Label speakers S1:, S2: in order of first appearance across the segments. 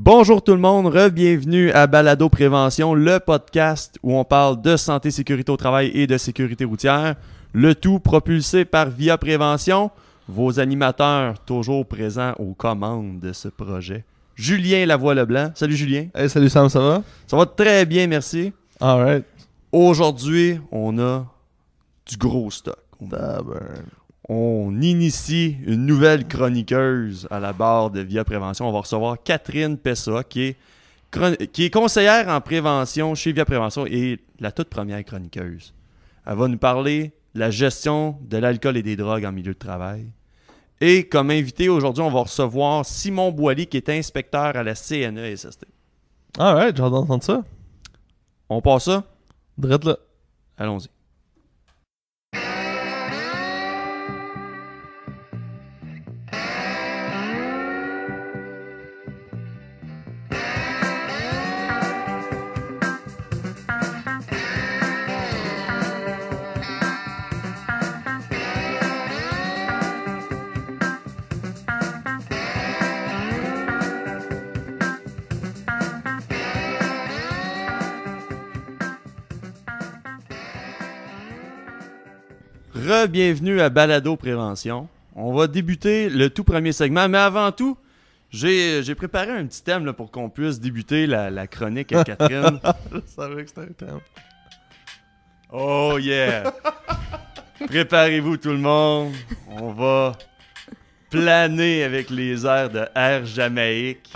S1: Bonjour tout le monde, bienvenue à Balado Prévention, le podcast où on parle de santé, sécurité au travail et de sécurité routière. Le tout propulsé par Via Prévention, vos animateurs toujours présents aux commandes de ce projet. Julien Lavoie-Leblanc. Salut Julien. salut Sam, ça va? Ça va très bien, merci. right. Aujourd'hui, on a du gros stock. Ah, ben on initie une nouvelle chroniqueuse à la barre de Via Prévention. On va recevoir Catherine Pessa, qui est, conseillère en prévention chez Via Prévention et la toute première chroniqueuse. Elle va nous parler de la gestion de l'alcool et des drogues en milieu de travail. Et comme invité aujourd'hui, on va recevoir Simon Boily, qui est inspecteur à la CNESST.
S2: Ah ouais, j'ai ça.
S1: On passe ça? Drette Allons-y. bienvenue à Balado Prévention. On va débuter le tout premier segment, mais avant tout, j'ai préparé un petit thème pour qu'on puisse débuter la, chronique à Catherine. Je
S2: savais que c'était un thème.
S1: Oh yeah! Préparez-vous tout le monde. On va planer avec les airs de Air Jamaïque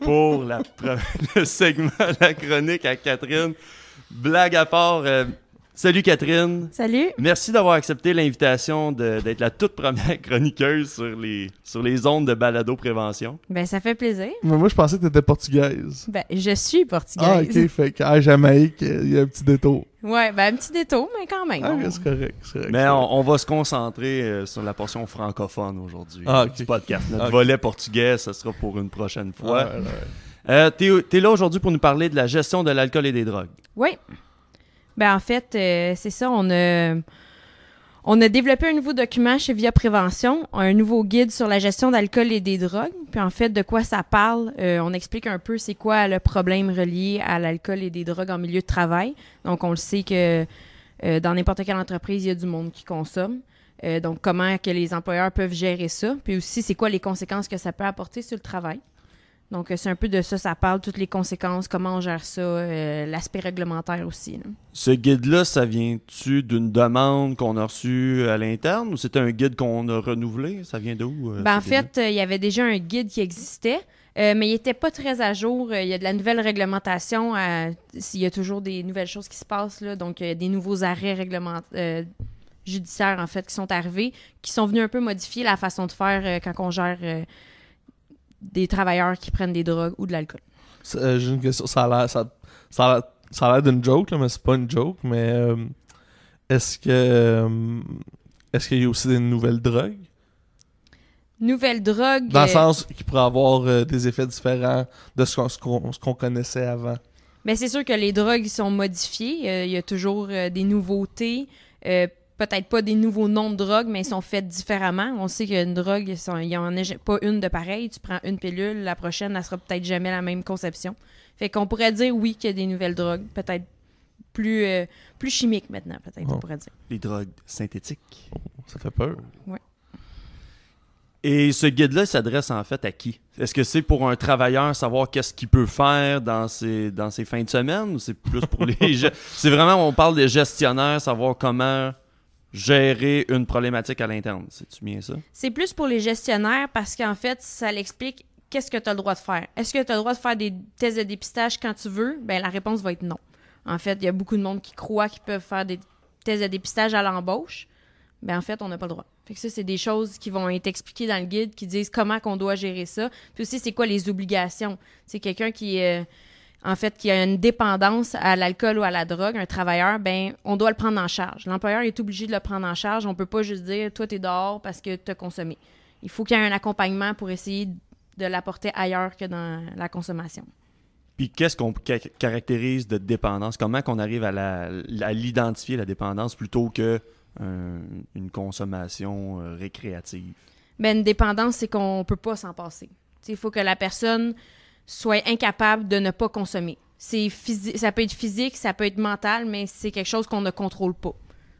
S1: pour la le segment La chronique à Catherine. Blague à part, euh, Salut Catherine. Salut. Merci d'avoir accepté l'invitation d'être la toute première chroniqueuse sur les, sur les ondes de balado prévention.
S3: Ben ça fait plaisir. moi
S2: je pensais que tu étais portugaise.
S3: Ben je suis portugaise. Ah OK, fait
S2: qu'à ah, Jamaïque, il y a un petit détour.
S3: Ouais, ben un petit détour mais quand même. Ah, c'est
S1: correct, correct, Mais on, va se concentrer euh, sur la portion francophone aujourd'hui ah, podcast. Notre ah, volet portugais, ce sera pour une prochaine fois. Ah, ouais, ouais. Euh, tu es là aujourd'hui pour nous parler de la gestion de l'alcool et des drogues.
S3: Oui. Ben en fait, euh, c'est ça, on a développé un nouveau document chez Via Prévention, un nouveau guide sur la gestion d'alcool et des drogues. Puis en fait, de quoi ça parle, euh, on explique un peu c'est quoi le problème relié à l'alcool et des drogues en milieu de travail. Donc on le sait que euh, dans n'importe quelle entreprise, il y a du monde qui consomme. donc comment que les employeurs peuvent gérer ça. Puis aussi, c'est quoi les conséquences que ça peut apporter sur le travail. Donc, euh, c'est un peu de ça, ça parle, toutes les conséquences, comment on gère ça, euh, l'aspect réglementaire aussi.
S1: Ce guide-là, ça vient-tu d'une demande qu'on a reçue à l'interne ou c'était un guide qu'on a renouvelé? Ça vient d'où? Euh, ben, en fait,
S3: il y avait déjà un guide qui existait. mais il n'était pas très à jour. Il y a de la nouvelle réglementation. il y a toujours des nouvelles choses qui se passent, là, donc des nouveaux arrêts réglementaires. judiciaires en fait qui sont arrivés, qui sont venus un peu modifier la façon de faire quand on gère des travailleurs qui prennent des drogues ou de l'alcool.
S2: Euh, j'ai une question. Ça a l'air d'une joke, là, mais c'est pas une joke. Mais euh, est-ce que euh, est-ce qu'il y a aussi des nouvelles drogues?
S3: Nouvelles drogues. Dans le sens
S2: qui pourrait avoir des effets différents de ce qu'on connaissait avant.
S3: Mais c'est sûr que les drogues sont modifiées. Il y a toujours des nouveautés peut-être pas des nouveaux noms de drogues, mais ils sont faits différemment. On sait qu'une drogue, il n'y en a pas une de pareille. Tu prends une pilule, la prochaine, elle sera peut-être jamais la même conception. Fait qu'on pourrait dire, oui, qu'il y a des nouvelles drogues, peut-être plus, euh, plus chimiques maintenant, peut-être, on pourrait dire.
S1: Les drogues synthétiques. Oh, ça fait peur. Oui. Et ce guide-là s'adresse en fait à qui? Est-ce que c'est pour un travailleur savoir qu'est-ce qu'il peut faire dans ses, dans ses fins de semaine ou c'est plus pour les... c'est vraiment, on parle des gestionnaires, savoir comment gérer une problématique à l'interne. C'est-tu bien ça?
S3: C'est plus pour les gestionnaires parce qu'en fait, ça l'explique qu'est-ce que tu as le droit de faire. Est-ce que tu as le droit de faire des tests de dépistage quand tu veux? Ben, la réponse va être non. En fait, il y a beaucoup de monde qui croit qu'ils peuvent faire des tests de dépistage à l'embauche. Ben, en fait, on n'a pas le droit. Fait que ça, c'est des choses qui vont être expliquées dans le guide qui disent comment qu'on doit gérer ça. Puis aussi, c'est quoi les obligations. C'est quelqu'un qui. Euh, en fait, qu'il y a une dépendance à l'alcool ou à la drogue, un travailleur, ben, on doit le prendre en charge. L'employeur est obligé de le prendre en charge. On peut pas juste dire, toi, t'es dehors parce que t'as consommé. Il faut qu'il y ait un accompagnement pour essayer de l'apporter ailleurs que dans la consommation.
S1: Puis qu'est-ce qu'on caractérise de dépendance? Comment qu'on arrive à l'identifier, la, dépendance, plutôt que euh, une consommation euh, récréative?
S3: Ben, une dépendance, c'est qu'on peut pas s'en passer. Il faut que la personne soit incapable de ne pas consommer. C'est ça peut être physique, ça peut être mental, mais c'est quelque chose qu'on ne contrôle pas,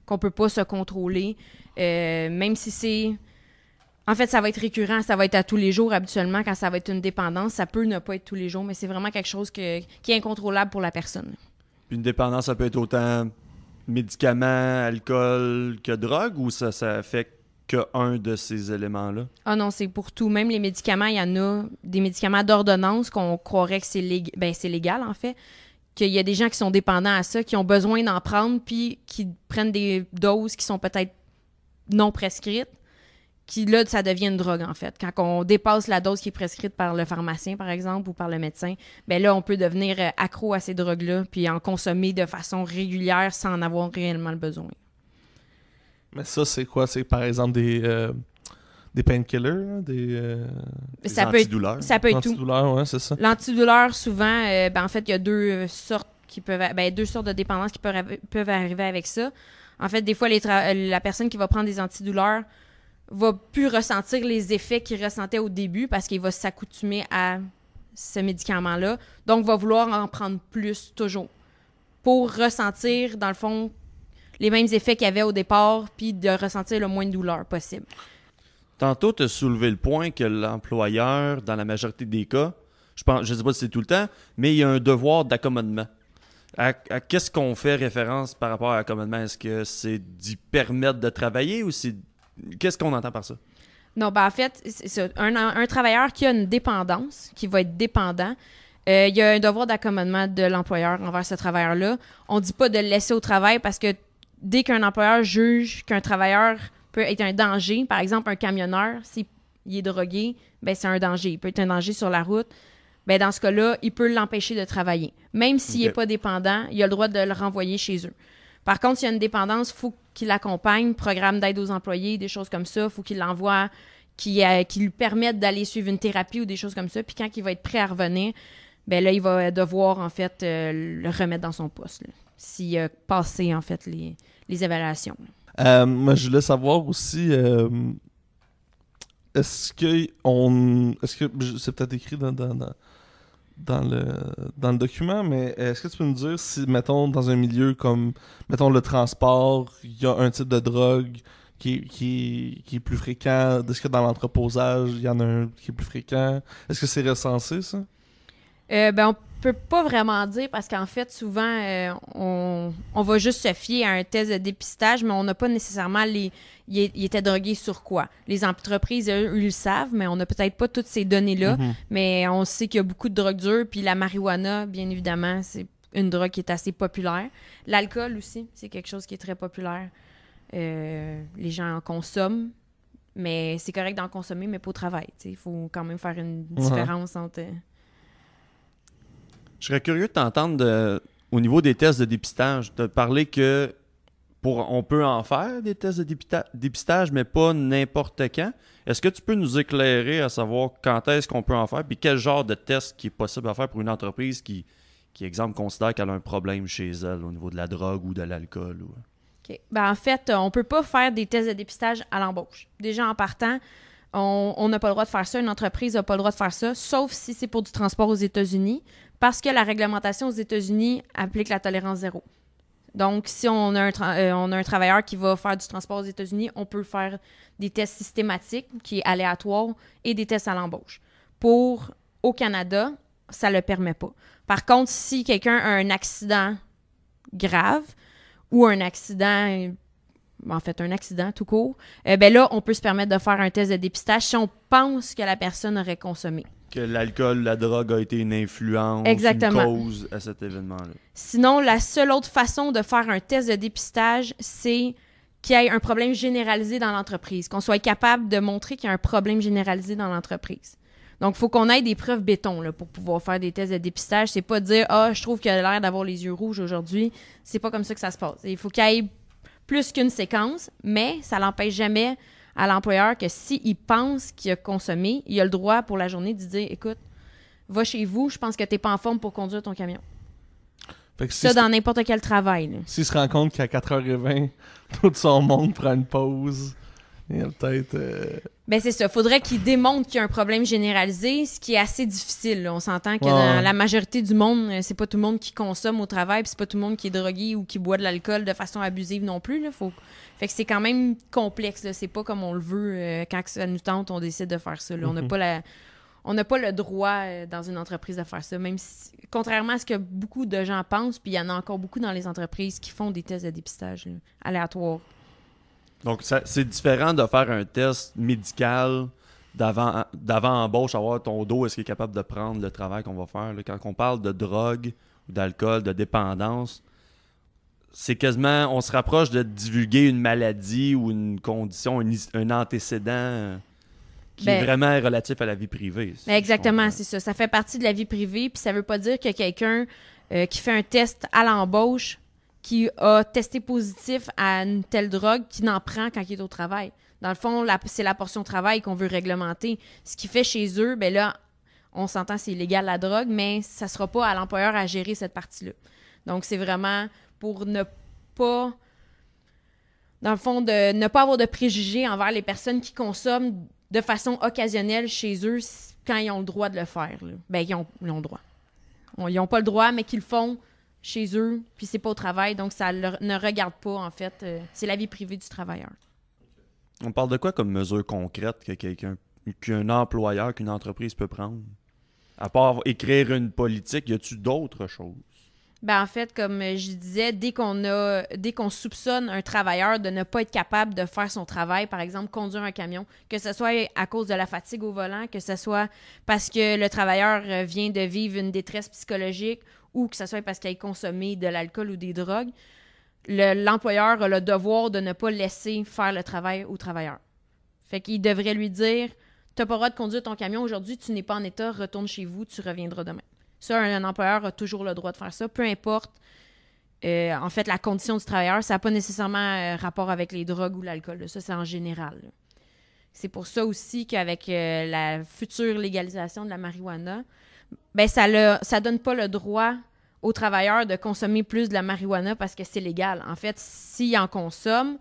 S3: qu'on peut pas se contrôler, euh, même si c'est en fait, ça va être récurrent, ça va être à tous les jours habituellement. Quand ça va être une dépendance, ça peut ne pas être tous les jours, mais c'est vraiment quelque chose qui est incontrôlable pour la personne.
S1: Une dépendance, ça peut être autant médicaments, alcool que drogue ou ça, ça affecte un de ces éléments-là?
S3: Ah non, c'est pour tout. Même les médicaments, il y en a des médicaments d'ordonnance qu'on croirait que c'est ben, légal, en fait. Qu'il y a des gens qui sont dépendants à ça, qui ont besoin d'en prendre, puis qui prennent des doses qui sont peut-être non prescrites, qui là, ça devient une drogue, en fait. Quand on dépasse la dose qui est prescrite par le pharmacien, par exemple, ou par le médecin, ben là, on peut devenir euh, accro à ces drogues-là, puis en consommer de façon régulière sans en avoir réellement besoin.
S2: Mais ça, c'est quoi? C'est par exemple des, euh, des painkillers, des, euh,
S3: antidouleurs. ça peut être tout.
S2: Ouais,
S3: L'antidouleur, souvent, euh, ben, en fait, il y a deux sortes qui peuvent, ben, deux sortes de dépendances qui peuvent, peuvent arriver avec ça. En fait, des fois, les la personne qui va prendre des antidouleurs va plus ressentir les effets qu'il ressentait au début parce qu'il va s'accoutumer à ce médicament-là. Donc, va vouloir en prendre plus toujours pour ressentir, dans le fond, les mêmes effets qu'il y avait au départ, puis de ressentir le moins de douleur possible.
S1: Tantôt, tu as soulevé le point que l'employeur, dans la majorité des cas, je ne je sais pas si c'est tout le temps, mais il y a un devoir d'accommodement. À, qu'est-ce qu'on fait référence par rapport à l'accommodement? Est-ce que c'est d'y permettre de travailler ou c'est. Qu'est-ce qu'on entend par ça?
S3: Non, bah en fait, c'est un, travailleur qui a une dépendance, qui va être dépendant, euh, il y a un devoir d'accommodement de l'employeur envers ce travailleur-là. On ne dit pas de le laisser au travail parce que dès qu'un employeur juge qu'un travailleur peut être un danger, par exemple un camionneur, s'il est drogué, ben, c'est un danger. Il peut être un danger sur la route. Ben dans ce cas-là, il peut l'empêcher de travailler. Même s'il n'est pas dépendant, il a le droit de le renvoyer chez eux. Par contre, s'il y a une dépendance, il faut qu'il l'accompagne, programme d'aide aux employés, des choses comme ça. Faut il faut qu'il l'envoie, euh, qu'il lui permette d'aller suivre une thérapie ou des choses comme ça. Puis quand il va être prêt à revenir, ben là, il va devoir, en fait, euh, le remettre dans son poste, s'il a passé, en fait, les, les évaluations.
S2: Euh, je voulais savoir aussi, euh, est-ce que on, est que c'est peut-être écrit dans, dans, le dans le document, mais est-ce que tu peux nous dire si, mettons, dans un milieu comme, mettons, le transport, il y a un type de drogue qui, qui, qui est plus fréquent, est-ce que dans l'entreposage, il y en a un qui est plus fréquent, est-ce que c'est recensé ça?
S3: Euh, ben, on peut pas vraiment dire parce qu'en fait, souvent, euh, on, on, va juste se fier à un test de dépistage, mais on n'a pas nécessairement les. Il, était drogué sur quoi? Les entreprises, eux, ils le savent, mais on n'a peut-être pas toutes ces données-là. Mhm. Mais on sait qu'il y a beaucoup de drogues dures, puis la marijuana, bien évidemment, c'est une drogue qui est assez populaire. L'alcool aussi, c'est quelque chose qui est très populaire. Euh, les gens en consomment, mais c'est correct d'en consommer, mais pas au travail. Il faut quand même faire une différence entre.
S1: Je serais curieux de t'entendre au niveau des tests de dépistage. de parler que pour, on peut en faire des tests de dépistage, mais pas n'importe quand. Est-ce que tu peux nous éclairer à savoir quand est-ce qu'on peut en faire, puis quel genre de test qui est possible à faire pour une entreprise qui, qui exemple, considère qu'elle a un problème chez elle au niveau de la drogue ou de l'alcool? Ou...
S3: Ben, en fait, on ne peut pas faire des tests de dépistage à l'embauche. Déjà en partant, on n'a pas le droit de faire ça, une entreprise n'a pas le droit de faire ça, sauf si c'est pour du transport aux États-Unis parce que la réglementation aux États-Unis applique la tolérance zéro. Donc, si on a, un euh, a un travailleur qui va faire du transport aux États-Unis, on peut faire des tests systématiques, qui est aléatoire, et des tests à l'embauche. Pour au Canada, ça ne le permet pas. Par contre, si quelqu'un a un accident grave ou un accident, en fait, un accident tout court, eh ben là, on peut se permettre de faire un test de dépistage si on pense que la personne aurait consommé
S1: que l'alcool, la drogue a été une influence, une cause à cet événement-là.
S3: Sinon, la seule autre façon de faire un test de dépistage, c'est qu'il y ait un problème généralisé dans l'entreprise, qu'on soit capable de montrer qu'il y a un problème généralisé dans l'entreprise. Donc, il faut qu'on ait des preuves béton là, pour pouvoir faire des tests de dépistage. C'est pas dire Ah, je trouve qu'il a l'air d'avoir les yeux rouges aujourd'hui. C'est pas comme ça que ça se passe. Il faut qu'il y ait plus qu'une séquence, mais ça l'empêche jamais à l'employeur que s'il pense qu'il a consommé, il a le droit pour la journée de dire écoute, va chez vous, je pense que tu n'es pas en forme pour conduire ton camion. ça, dans n'importe quel travail.
S2: S'il se rend compte qu'à 4h20, tout son monde prend une pause il a euh.
S3: ben, c'est ça. Faudrait qu'ils démontre qu'il y a un problème généralisé, ce qui est assez difficile. On s'entend que dans la majorité du monde, euh, c'est pas tout le monde qui consomme au travail, puis c'est pas tout le monde qui est drogué ou qui boit de l'alcool de façon abusive non plus. Là. Faut... Fait que c'est quand même complexe. C'est pas comme on le veut. Euh, quand ça nous tente, on décide de faire ça. On n'a mhm. pas On n'a pas le droit dans une entreprise de faire ça, même contrairement à ce que beaucoup de gens pensent, puis il y en a encore beaucoup dans les entreprises qui font des tests de dépistage aléatoires
S1: donc, c'est différent de faire un test médical d'avant-embauche, avoir ton dos, est-ce qu'il est capable de prendre le travail qu'on va faire. quand on parle de drogue, d'alcool, de dépendance, c'est quasiment, on se rapproche de divulguer une maladie ou une condition, un antécédent euh, qui ben est vraiment relatif à la vie privée. Ben, exactement, c'est
S3: ça. Ça fait partie de la vie privée, puis ça veut pas dire que quelqu'un euh, qui fait un test à l'embauche qui a testé positif à une telle drogue qui n'en prend quand il est au travail. Dans le fond, c'est la portion travail qu'on veut réglementer. Ce qui fait chez eux, ben là, on s'entend c'est illégal la drogue, mais ça sera pas à l'employeur à gérer cette partie-là. Donc c'est vraiment pour ne pas dans le fond de ne pas avoir de préjugés envers les personnes qui consomment de façon occasionnelle chez eux quand ils ont le droit de le faire. Ben ils ont, ils ont le droit. ils n'ont pas le droit, mais qu'ils le font chez eux, puis c'est pas au travail, donc ça ne regarde pas, en fait. Euh, c'est la vie privée du travailleur.
S1: On parle de quoi comme mesure concrète que quelqu'un, qu'un employeur, qu'une entreprise peut prendre? À part écrire une politique, y a t il d'autres choses?
S3: Bien, en fait, comme euh, je disais, dès qu'on a, dès qu'on soupçonne un travailleur de ne pas être capable de faire son travail, par exemple conduire un camion, que ce soit à cause de la fatigue au volant, que ce soit parce que le travailleur euh, vient de vivre une détresse psychologique ou que ce soit parce qu'elle ait consommé de l'alcool ou des drogues, l'employeur a le devoir de ne pas laisser faire le travail au travailleur. Fait qu'il devrait lui dire Tu n'as pas le droit de conduire ton camion aujourd'hui, tu n'es pas en état, retourne chez vous, tu reviendras demain. Ça, un, employeur a toujours le droit de faire ça, peu importe. Euh, en fait, la condition du travailleur, ça n'a pas nécessairement euh, rapport avec les drogues ou l'alcool. Ça, c'est en général. C'est pour ça aussi qu'avec euh, la future légalisation de la marijuana, ben ça ne ça donne pas le droit aux travailleurs de consommer plus de la marijuana parce que c'est légal. En fait, s'ils en consomment,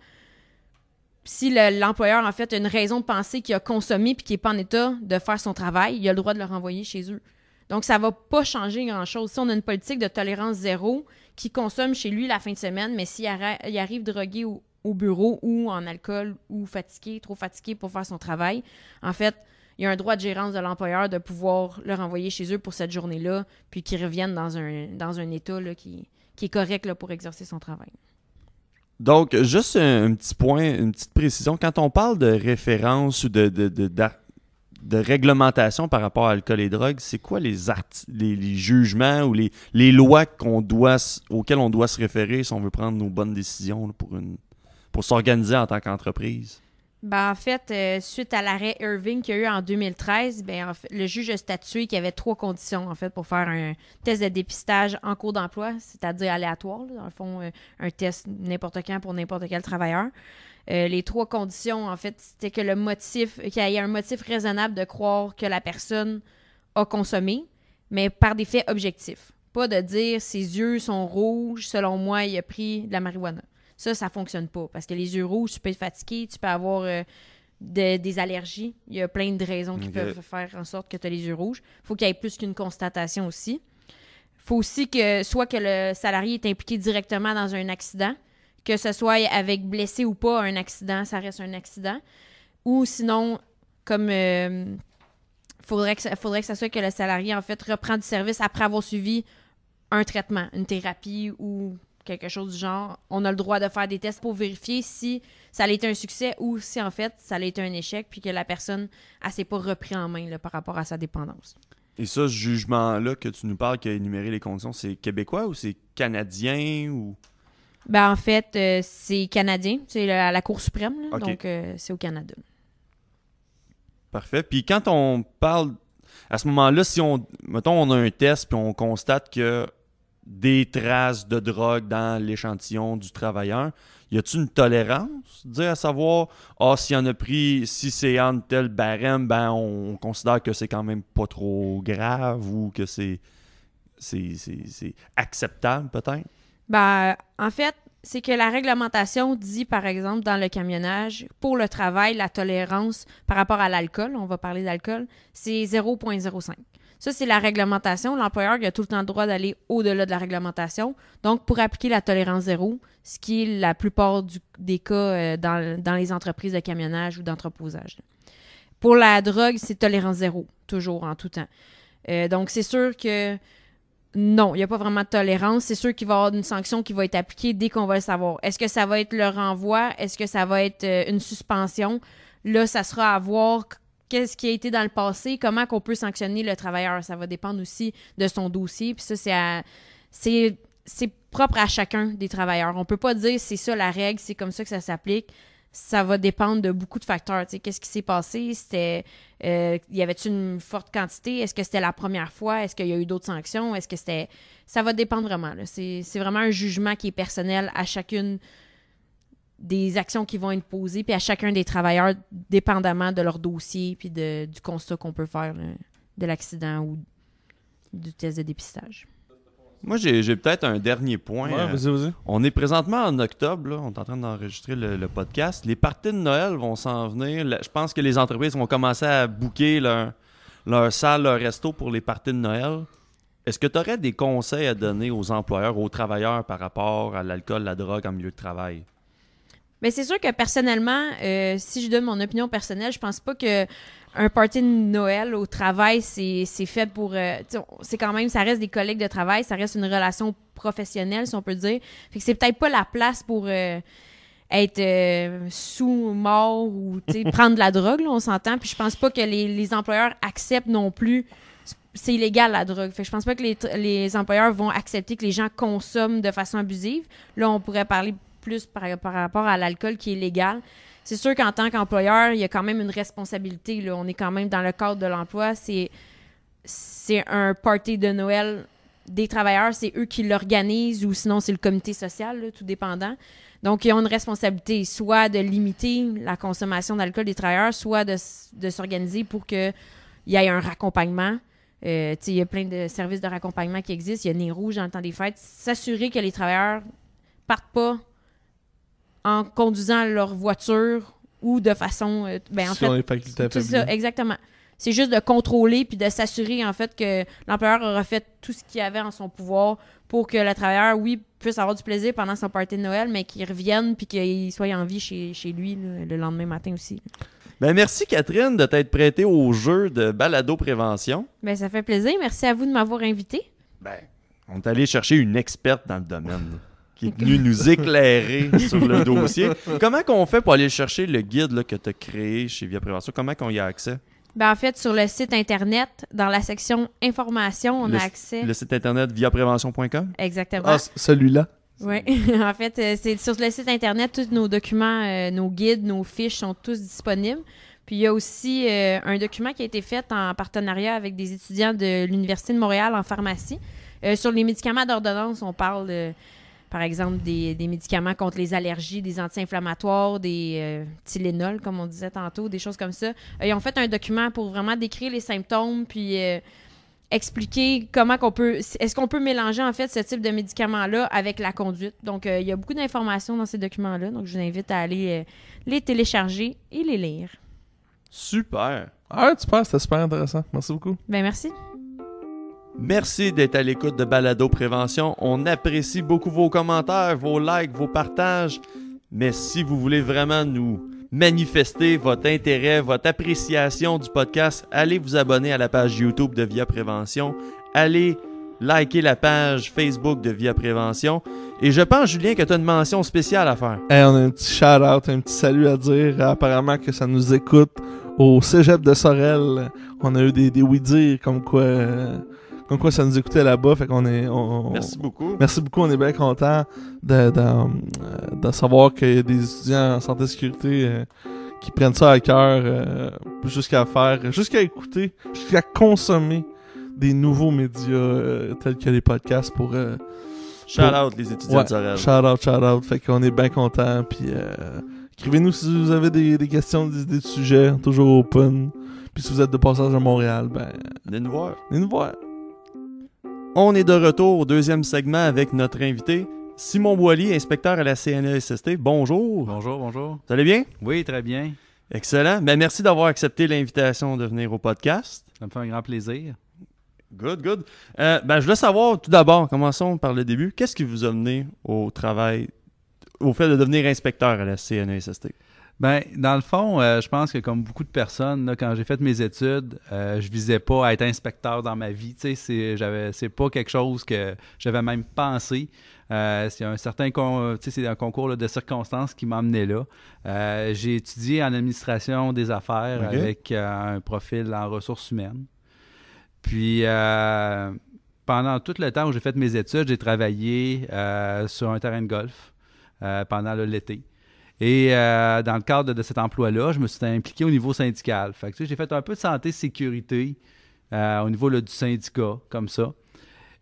S3: si l'employeur, en fait, a une raison de penser qu'il a consommé puis qu'il n'est pas en état de faire son travail, il a le droit de le renvoyer chez eux. Donc, ça ne va pas changer grand-chose. Si on a une politique de tolérance zéro qui consomme chez lui la fin de semaine, mais s'il arrive drogué au, bureau ou en alcool ou fatigué, trop fatigué pour faire son travail, en fait, il y a un droit de gérance de l'employeur de pouvoir le renvoyer chez eux pour cette journée-là, puis qu'ils reviennent dans un, dans un état qui, qui, est correct là, pour exercer son travail.
S1: Donc, juste un, petit point, une petite précision. Quand on parle de référence ou de, de, de, réglementation par rapport à l'alcool et drogues, c'est quoi les, les, jugements ou les, lois qu'on doit auxquelles on doit se référer si on veut prendre nos bonnes décisions pour pour s'organiser en tant qu'entreprise?
S3: Ben, en fait, euh, suite à l'arrêt Irving qu'il y a eu en 2013, ben, le juge a statué qu'il y avait trois conditions en fait pour faire un test de dépistage en cours d'emploi, c'est-à-dire aléatoire, dans le fond, euh, un test n'importe quand pour n'importe quel travailleur. Euh, les trois conditions, en fait, c'était que le motif, qu'il y ait un motif raisonnable de croire que la personne a consommé, mais par des faits objectifs. Pas de dire ses yeux sont rouges, selon moi, il a pris de la marijuana. Ça, ça fonctionne pas. Parce que les yeux rouges, tu peux être fatigué, tu peux avoir euh, des allergies. Il y a plein de raisons qui peuvent faire en sorte que tu as les yeux rouges. Il faut qu'il y ait plus qu'une constatation aussi. faut aussi que soit que le salarié est impliqué directement dans un accident, que ce soit avec blessé ou pas un accident, ça reste un accident. Ou sinon, comme... Euh, faudrait que, faudrait que ça soit que le salarié, en fait, reprend du service après avoir suivi un traitement, une thérapie ou quelque chose du genre. On a le droit de faire des tests pour vérifier si ça a été un succès ou si en fait ça a été un échec, puis que la personne ne s'est pas repris en main là, par rapport à sa dépendance.
S1: Et ça, ce jugement-là que tu nous parles, qui a énuméré les conditions, c'est québécois ou c'est canadien ou...
S3: Ben, en fait, euh, c'est canadien. C'est la, la Cour suprême, donc euh, c'est au Canada.
S1: Parfait. Puis quand on parle, à ce moment-là, si on, mettons, on a un test puis on constate que des traces de drogue dans l'échantillon du travailleur. Y a-t-il une tolérance? Dire à savoir, ah, oh, si on a pris, si c'est en tel barème, ben on, considère que c'est quand même pas trop grave ou que c'est, c'est, c'est, acceptable peut-être?
S3: Ben, en fait, c'est que la réglementation dit, par exemple, dans le camionnage, pour le travail, la tolérance par rapport à l'alcool, on va parler d'alcool, c'est 0,05. Ça, c'est la réglementation. L'employeur a tout le temps le droit d'aller au-delà de la réglementation. Donc, pour appliquer la tolérance zéro, ce qui est la plupart des cas euh, dans, les entreprises de camionnage ou d'entreposage. Pour la drogue, c'est tolérance zéro, toujours, en tout temps. Euh, donc, c'est sûr que non, il n'y a pas vraiment de tolérance. C'est sûr qu'il va y avoir une sanction qui va être appliquée dès qu'on va le savoir. Est-ce que ça va être le renvoi? Est-ce que ça va être euh, une suspension? Là, ça sera à voir qu'est-ce qui a été dans le passé, comment qu'on peut sanctionner le travailleur. Ça va dépendre aussi de son dossier. Puis ça, c'est c'est propre à chacun des travailleurs. On peut pas dire c'est ça la règle, c'est comme ça que ça s'applique. Ça va dépendre de beaucoup de facteurs. Qu'est-ce qui s'est passé? C'était il euh, y avait-il une forte quantité? Est-ce que c'était la première fois? Est-ce qu'il y a eu d'autres sanctions? Est-ce que c'était. Ça va dépendre vraiment. C'est vraiment un jugement qui est personnel à chacune des actions qui vont être posées, puis à chacun des travailleurs, dépendamment de leur dossier, puis du constat qu'on peut faire de l'accident ou du test de dépistage.
S1: Moi, j'ai peut-être un dernier point. Euh, vas On est présentement en octobre, là, on est en train d'enregistrer le, podcast. Les parties de Noël vont s'en venir. je pense que les entreprises vont commencer à bouquer leur, leur salle, leur resto pour les parties de Noël. Est-ce que tu aurais des conseils à donner aux employeurs, aux travailleurs par rapport à l'alcool, la drogue en milieu de travail?
S3: Mais c'est sûr que personnellement, euh, si je donne mon opinion personnelle, je pense pas que un party de Noël au travail, c'est fait pour. Euh, c'est quand même, ça reste des collègues de travail, ça reste une relation professionnelle, si on peut dire. c'est peut-être pas la place pour euh, être sous, mort ou prendre de la drogue, on s'entend. Puis je pense pas que les, employeurs acceptent non plus. C'est illégal la drogue. Fait que je pense pas que les, les employeurs vont accepter que les gens consomment de façon abusive. Là, on pourrait parler plus par, rapport à l'alcool qui est légal. C'est sûr qu'en tant qu'employeur, il y a quand même une responsabilité. On est quand même dans le cadre de l'emploi. C'est, c'est un party de Noël des travailleurs, c'est eux qui l'organisent ou sinon c'est le comité social, tout dépendant. Donc, ils ont une responsabilité, soit de limiter la consommation d'alcool des travailleurs, soit de, s'organiser pour qu'il y ait un raccompagnement. Euh, il y a plein de services de raccompagnement qui existent. Il y a Nez Rouge en temps des fêtes. S'assurer que les travailleurs partent pas en conduisant leur voiture ou de façon. Euh, ben, ça, exactement. C'est juste de contrôler puis de s'assurer en fait que l'employeur aura fait tout ce qu'il avait en son pouvoir pour que le travailleur, oui, puisse avoir du plaisir pendant son party de Noël, mais qu'il revienne puis qu'il soit en vie chez, lui le lendemain matin aussi.
S1: Ben merci Catherine de t'être prêtée au jeu de balado prévention.
S3: Ben ça fait plaisir. Merci à vous de m'avoir invité. Ben,
S1: on est allé chercher une experte dans le domaine qui est venu nous éclairer sur le dossier. Comment qu'on fait pour aller chercher le guide que tu as créé chez Via Prévention? Comment qu'on y a accès?
S3: Ben en fait, sur le site Internet, dans la section Information, on a accès. Le
S1: site Internet viaprévention.com? Exactement. Ah, celui-là?
S3: Oui, en fait, euh, c'est sur le site Internet, tous nos documents, euh, nos guides, nos fiches sont tous disponibles. Puis il y a aussi euh, un document qui a été fait en partenariat avec des étudiants de l'Université de Montréal en pharmacie. sur les médicaments d'ordonnance, on parle par exemple, des, médicaments contre les allergies, des anti-inflammatoires, des euh, comme on disait tantôt, des choses comme ça. Euh, ils ont fait un document pour vraiment décrire les symptômes, puis euh, expliquer comment qu'on peut est-ce qu'on peut mélanger en fait ce type de médicaments là avec la conduite. Donc euh, il y a beaucoup d'informations dans ces documents là, donc je vous invite à aller les télécharger et les lire.
S1: Super.
S2: Ah, super, c'était super intéressant. Merci beaucoup.
S3: Ben merci.
S1: Merci d'être à l'écoute de Balado Prévention. On apprécie beaucoup vos commentaires, vos likes, vos partages. Mais si vous voulez vraiment nous manifester votre intérêt, votre appréciation du podcast, allez vous abonner à la page YouTube de Via Prévention. Allez liker la page Facebook de Via Prévention. Et je pense, Julien, que tu as une mention spéciale à faire.
S2: on a un petit shout-out, un petit salut à dire. Apparemment que ça nous écoute au cégep de Sorel. On a eu des, des oui-dire comme quoi. Euh, quoi ça nous écoutait là-bas. Fait qu'on est. merci beaucoup. Merci beaucoup. On est bien content euh, de, savoir qu'il y a des étudiants en santé et sécurité euh, qui prennent ça à cœur euh, jusqu'à faire, jusqu'à écouter, jusqu'à consommer des nouveaux médias tels que les podcasts pour. shout out les étudiants de ouais, Shout out, shout out. Fait qu'on est bien content. Puis écrivez-nous si vous avez des, questions, des, idées de sujets, toujours open. Puis si vous êtes de passage à Montréal, ben. Venez nous
S1: voir. Venez nous voir. On est de retour au deuxième segment avec notre invité, Simon Boily inspecteur à la CNESST. Bonjour. Bonjour, bonjour. Vous allez bien? Oui, très bien. Excellent. Ben, merci d'avoir accepté l'invitation de venir au podcast. Ça me fait un grand plaisir. Good, good. Euh, ben, je voulais savoir tout d'abord, commençons par le début. Qu'est-ce qui vous a
S4: amené au travail, au fait de devenir inspecteur à la CNESST? Ben, dans le fond, euh, je pense que comme beaucoup de personnes, quand j'ai fait mes études, euh, je visais pas à être inspecteur dans ma vie. Tu sais, c'est pas quelque chose que j'avais même pensé. Euh, c'est un certain con, un concours de circonstances qui m'emmenait là. j'ai étudié en administration des affaires avec un profil en ressources humaines. Puis pendant tout le temps où j'ai fait mes études, j'ai travaillé sur un terrain de golf pendant l'été. Et euh, dans le cadre de cet emploi-là, je me suis impliqué au niveau syndical. Fait j'ai fait un peu de santé-sécurité euh, au niveau du syndicat, comme ça.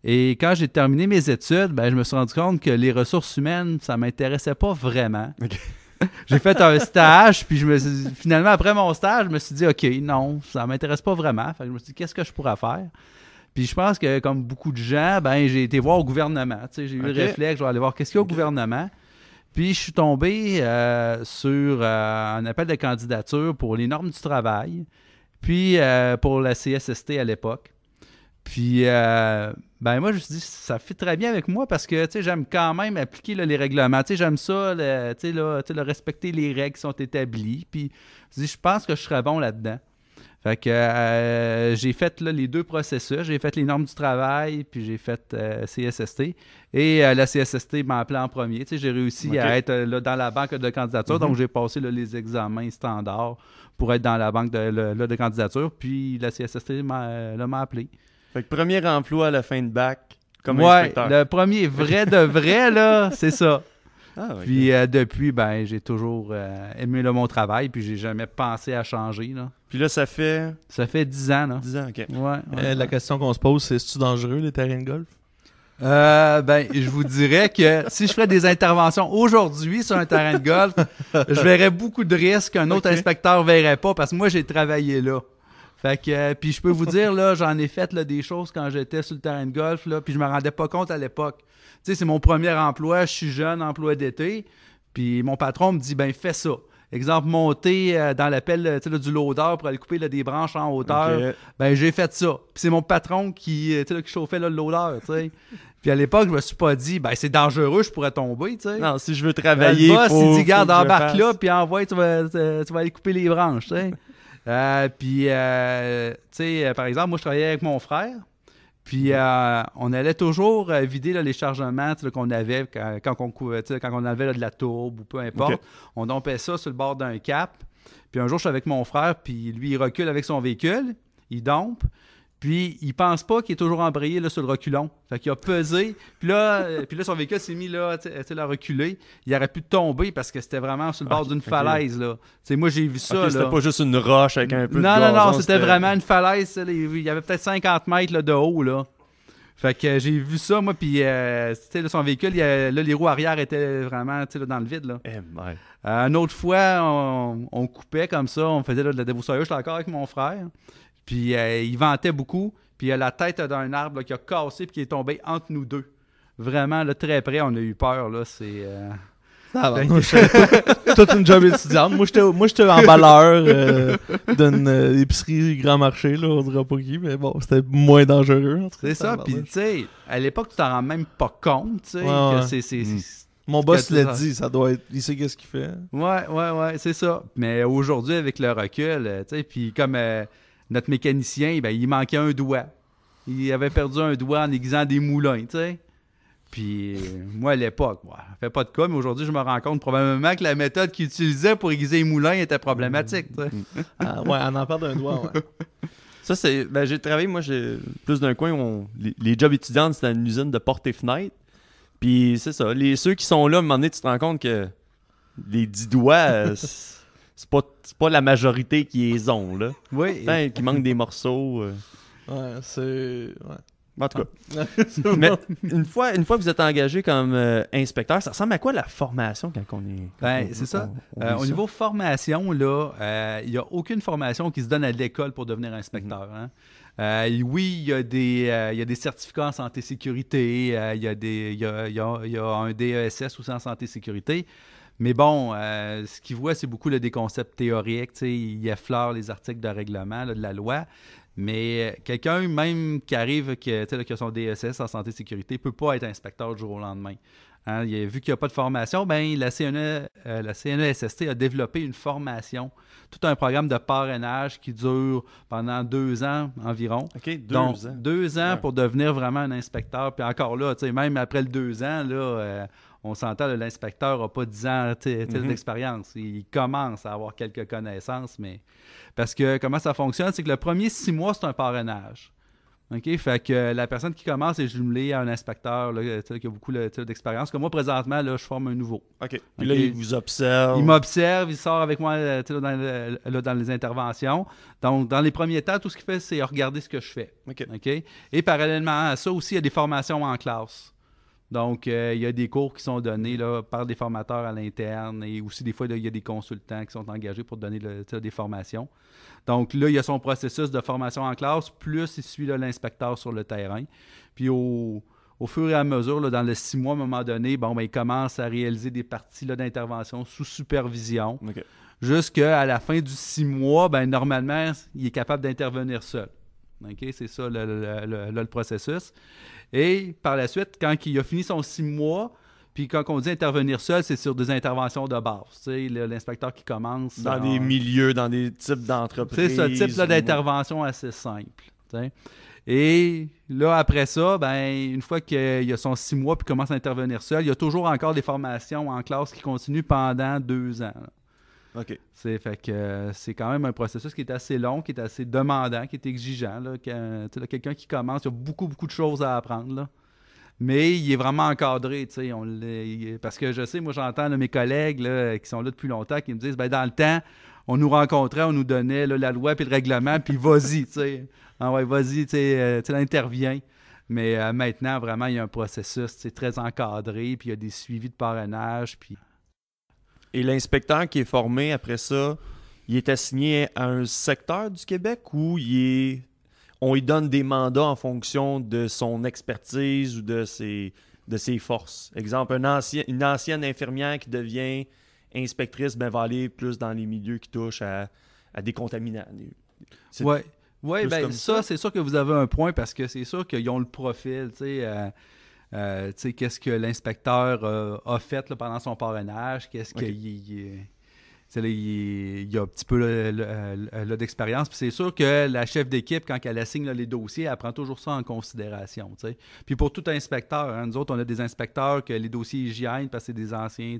S4: Et quand j'ai terminé mes études, ben, je me suis rendu compte que les ressources humaines, ça ne m'intéressait pas vraiment. j'ai fait un stage, puis je me finalement, après mon stage, je me suis dit, OK, non, ça ne m'intéresse pas vraiment. Fait je me suis dit, qu'est-ce que je pourrais faire? Puis je pense que, comme beaucoup de gens, ben, j'ai été voir au gouvernement. j'ai eu le réflexe, je vais aller voir qu'est-ce qu'il y a au gouvernement. Puis je suis tombé euh, sur euh, un appel de candidature pour les normes du travail, puis euh, pour la CSST à l'époque. Puis, ben moi, je me suis dit, ça fait très bien avec moi parce que, tu sais, j'aime quand même appliquer les règlements. Tu sais, j'aime ça, tu sais, respecter les règles qui sont établies. Puis, je, me suis dit, je pense que je serais bon là-dedans. Fait que euh, j'ai fait les deux processus. J'ai fait les normes du travail, puis j'ai fait euh, CSST. Et euh, la CSST m'a appelé en premier. Tu j'ai réussi à être là, dans la banque de candidature. Mhm. Donc, j'ai passé les examens standards pour être dans la banque de, de candidature. Puis la CSST m'a appelé. Fait que premier emploi à la fin de bac comme ouais, le premier vrai de vrai, là, c'est ça. Ah, puis euh, depuis, ben, j'ai toujours euh, aimé le mon travail, puis j'ai jamais pensé à changer. Puis là, ça fait. Ça fait 10 ans. Là. 10 ans, euh,
S2: la question qu'on se pose, c'est est-ce dangereux les terrains de golf ben, je vous dirais
S4: que si je ferais des interventions aujourd'hui sur un terrain de golf, je verrais beaucoup de risques qu'un autre inspecteur inspecteur verrait pas parce que moi, j'ai travaillé là. Fait puis je peux vous dire, là, j'en ai fait des choses quand j'étais sur le terrain de golf, puis je me rendais pas compte à l'époque c'est mon premier emploi, je suis jeune, emploi d'été. Puis mon patron me dit, ben fais ça. Exemple, monter dans euh, dans l'appel du loader pour aller couper des branches en hauteur. Ben j'ai fait ça. Puis c'est mon patron qui, euh, qui chauffait le loader. Puis à l'époque, je me suis pas dit, ben c'est dangereux, je pourrais tomber, Non, si je veux travailler, le boss, il dit, garde, embarque là, puis envoie, tu vas, aller couper les branches, tu euh, puis, tu sais, par exemple, moi, je travaillais avec mon frère. Puis euh, on allait toujours euh, vider les chargements qu'on avait quand, on, quand on avait de la tourbe ou peu importe. On dompait ça sur le bord d'un cap. Puis un jour, je suis avec mon frère, puis lui, il recule avec son véhicule, il dompe. Puis il pense pas qu'il est toujours embrayé là, sur le reculon. Fait qu'il a pesé. Puis là, euh, puis là son véhicule s'est mis là, à reculer. Il aurait pu tomber parce que c'était vraiment sur le bord ah, d'une falaise. Là. moi, j'ai vu ça. c'était pas
S1: juste une roche avec un peu non, de Non, non, non, c'était vraiment
S4: une falaise. Il y avait peut-être 50 mètres de haut. Là. Fait que euh, j'ai vu ça, moi, puis c'était euh, son véhicule, les roues arrière étaient vraiment dans le vide. Là. Eh, une autre fois, on, coupait comme ça, on faisait de la débroussailleuse. J'étais encore avec mon frère. Puis euh, il vantait beaucoup. Puis il a la tête d'un arbre qui a cassé puis qui est tombé entre nous deux. Vraiment, là, très près, on a eu peur. Là, c'est. Euh, ben, Toute une job étudiante. Moi, j'étais, moi, emballeur euh,
S2: d'une épicerie épicerie grand marché, là, on dira pas qui, mais bon, c'était moins dangereux. c'est ça, puis tu
S4: sais, à l'époque, tu t'en rends même pas compte, tu sais, hmm. Mon boss l'a dit, ça doit être... Il sait qu'est-ce qu'il fait. Ouais, ouais, ouais, c'est ça. Mais aujourd'hui, avec le recul, tu sais, puis comme notre mécanicien, ben, il manquait un doigt. Il avait perdu un doigt en aiguisant des moulins, tu sais. Puis euh, moi, à l'époque, je ne fais pas de cas, mais aujourd'hui, je me rends compte probablement que la méthode qu'il utilisait pour aiguiser les moulins était problématique. Ah, ouais, on en parle d'un doigt, ouais. Ça, c'est. Ben, j'ai travaillé, moi,
S1: j'ai plus d'un coin. les, jobs étudiants, c'était une usine de portes et fenêtres. Puis c'est ça. Les, ceux qui sont là, à un moment donné, tu te rends compte que les dix doigts. c'est pas, pas la majorité qui les ont, là. Oui. Qui manque des morceaux.
S2: Euh.
S4: c'est. En tout cas. Ah.
S1: une fois, une fois que vous êtes engagé comme euh, inspecteur, ça ressemble à quoi la formation quand on est. Ben, c'est ça. Euh, au niveau
S4: formation, là, il n'y a aucune formation qui se donne à l'école pour devenir inspecteur. Mhm. Hein. oui, il y, a des, y a des certificats en santé-sécurité, il y, a y a un DESS aussi en santé-sécurité, mais bon, euh, ce qu'il voit, c'est beaucoup des concepts théoriques. Il effleure les articles de règlement de la loi. Mais euh, quelqu'un, même qui arrive, qui, a son DSS en santé et sécurité, ne peut pas être inspecteur du jour au lendemain. Hein. vu qu'il n'y a pas de formation, ben, la, CNE, euh, la CNESST a développé une formation, tout un programme de parrainage qui dure pendant deux ans environ. OK, deux ans. Deux ans pour devenir vraiment un inspecteur. Puis encore là, même après le deux ans, là, on s'entend, l'inspecteur n'a pas 10 ans mm-hmm. d'expérience. Il commence à avoir quelques connaissances, mais. Parce que comment ça fonctionne, c'est que le premier six mois, c'est un parrainage. OK? Fait que la personne qui commence est jumelée à un inspecteur qui a beaucoup d'expérience. Comme moi, présentement, là, je forme un nouveau. OK. Puis là, il vous observe. Il m'observe, il sort avec moi dans, les interventions. Donc, dans les premiers temps, tout ce qu'il fait, c'est regarder ce que je fais. OK. Et parallèlement à ça aussi, il y a des formations en classe. Donc, euh, il y a des cours qui sont donnés là, par des formateurs à l'interne et aussi des fois, il y a des consultants qui sont engagés pour donner des formations. Donc là, il y a son processus de formation en classe, plus il suit l'inspecteur sur le terrain. Puis au, fur et à mesure, dans les six mois, à un moment donné, bon, ben, il commence à réaliser des parties d'intervention sous supervision. Jusqu'à la fin du six mois, ben, normalement, il est capable d'intervenir seul c'est ça le, processus. Et par la suite, quand il a fini son six mois, puis quand on dit intervenir seul, c'est sur des interventions de base. L'inspecteur qui commence. Dans des milieux, dans des types d'entreprises. C'est ce type d'intervention assez simple. Et là, après ça, ben, une fois qu'il a son six mois puis commence à intervenir seul, il y a toujours encore des formations en classe qui continuent pendant deux ans. C'est fait que euh, c'est quand même un processus qui est assez long, qui est assez demandant, qui est exigeant. Là, quelqu'un qui commence, il y a beaucoup, beaucoup de choses à apprendre. Mais il est vraiment encadré, parce que je sais, moi, j'entends mes collègues qui sont là depuis longtemps qui me disent ben, dans le temps, on nous rencontrait, on nous donnait la loi puis le règlement, puis vas-y, ah ouais, vas-y, tu euh, interviens. Mais euh, maintenant, vraiment, il y a un processus, c'est très encadré, puis il y a des suivis de parrainage, puis et l'inspecteur qui est formé après ça,
S1: il est assigné à un secteur du Québec où on lui donne des mandats en fonction de son expertise ou de ses, de ses forces. Exemple, une ancienne infirmière qui devient inspectrice ben, va aller plus dans les milieux qui
S4: touchent à, à des contaminants. Oui, ouais, ben, ça, c'est sûr que vous avez un point parce que c'est sûr qu'ils ont le profil. tu sais. Euh, euh, qu'est-ce que l'inspecteur euh, a fait là, pendant son parrainage? Qu'est-ce qu'il il, y a un petit peu euh, d'expérience. Puis c'est sûr que la chef d'équipe, quand elle assigne les dossiers, elle prend toujours ça en considération. Puis pour tout inspecteur, hein, nous autres, on a des inspecteurs que les dossiers hygiène, parce que c'est des anciens,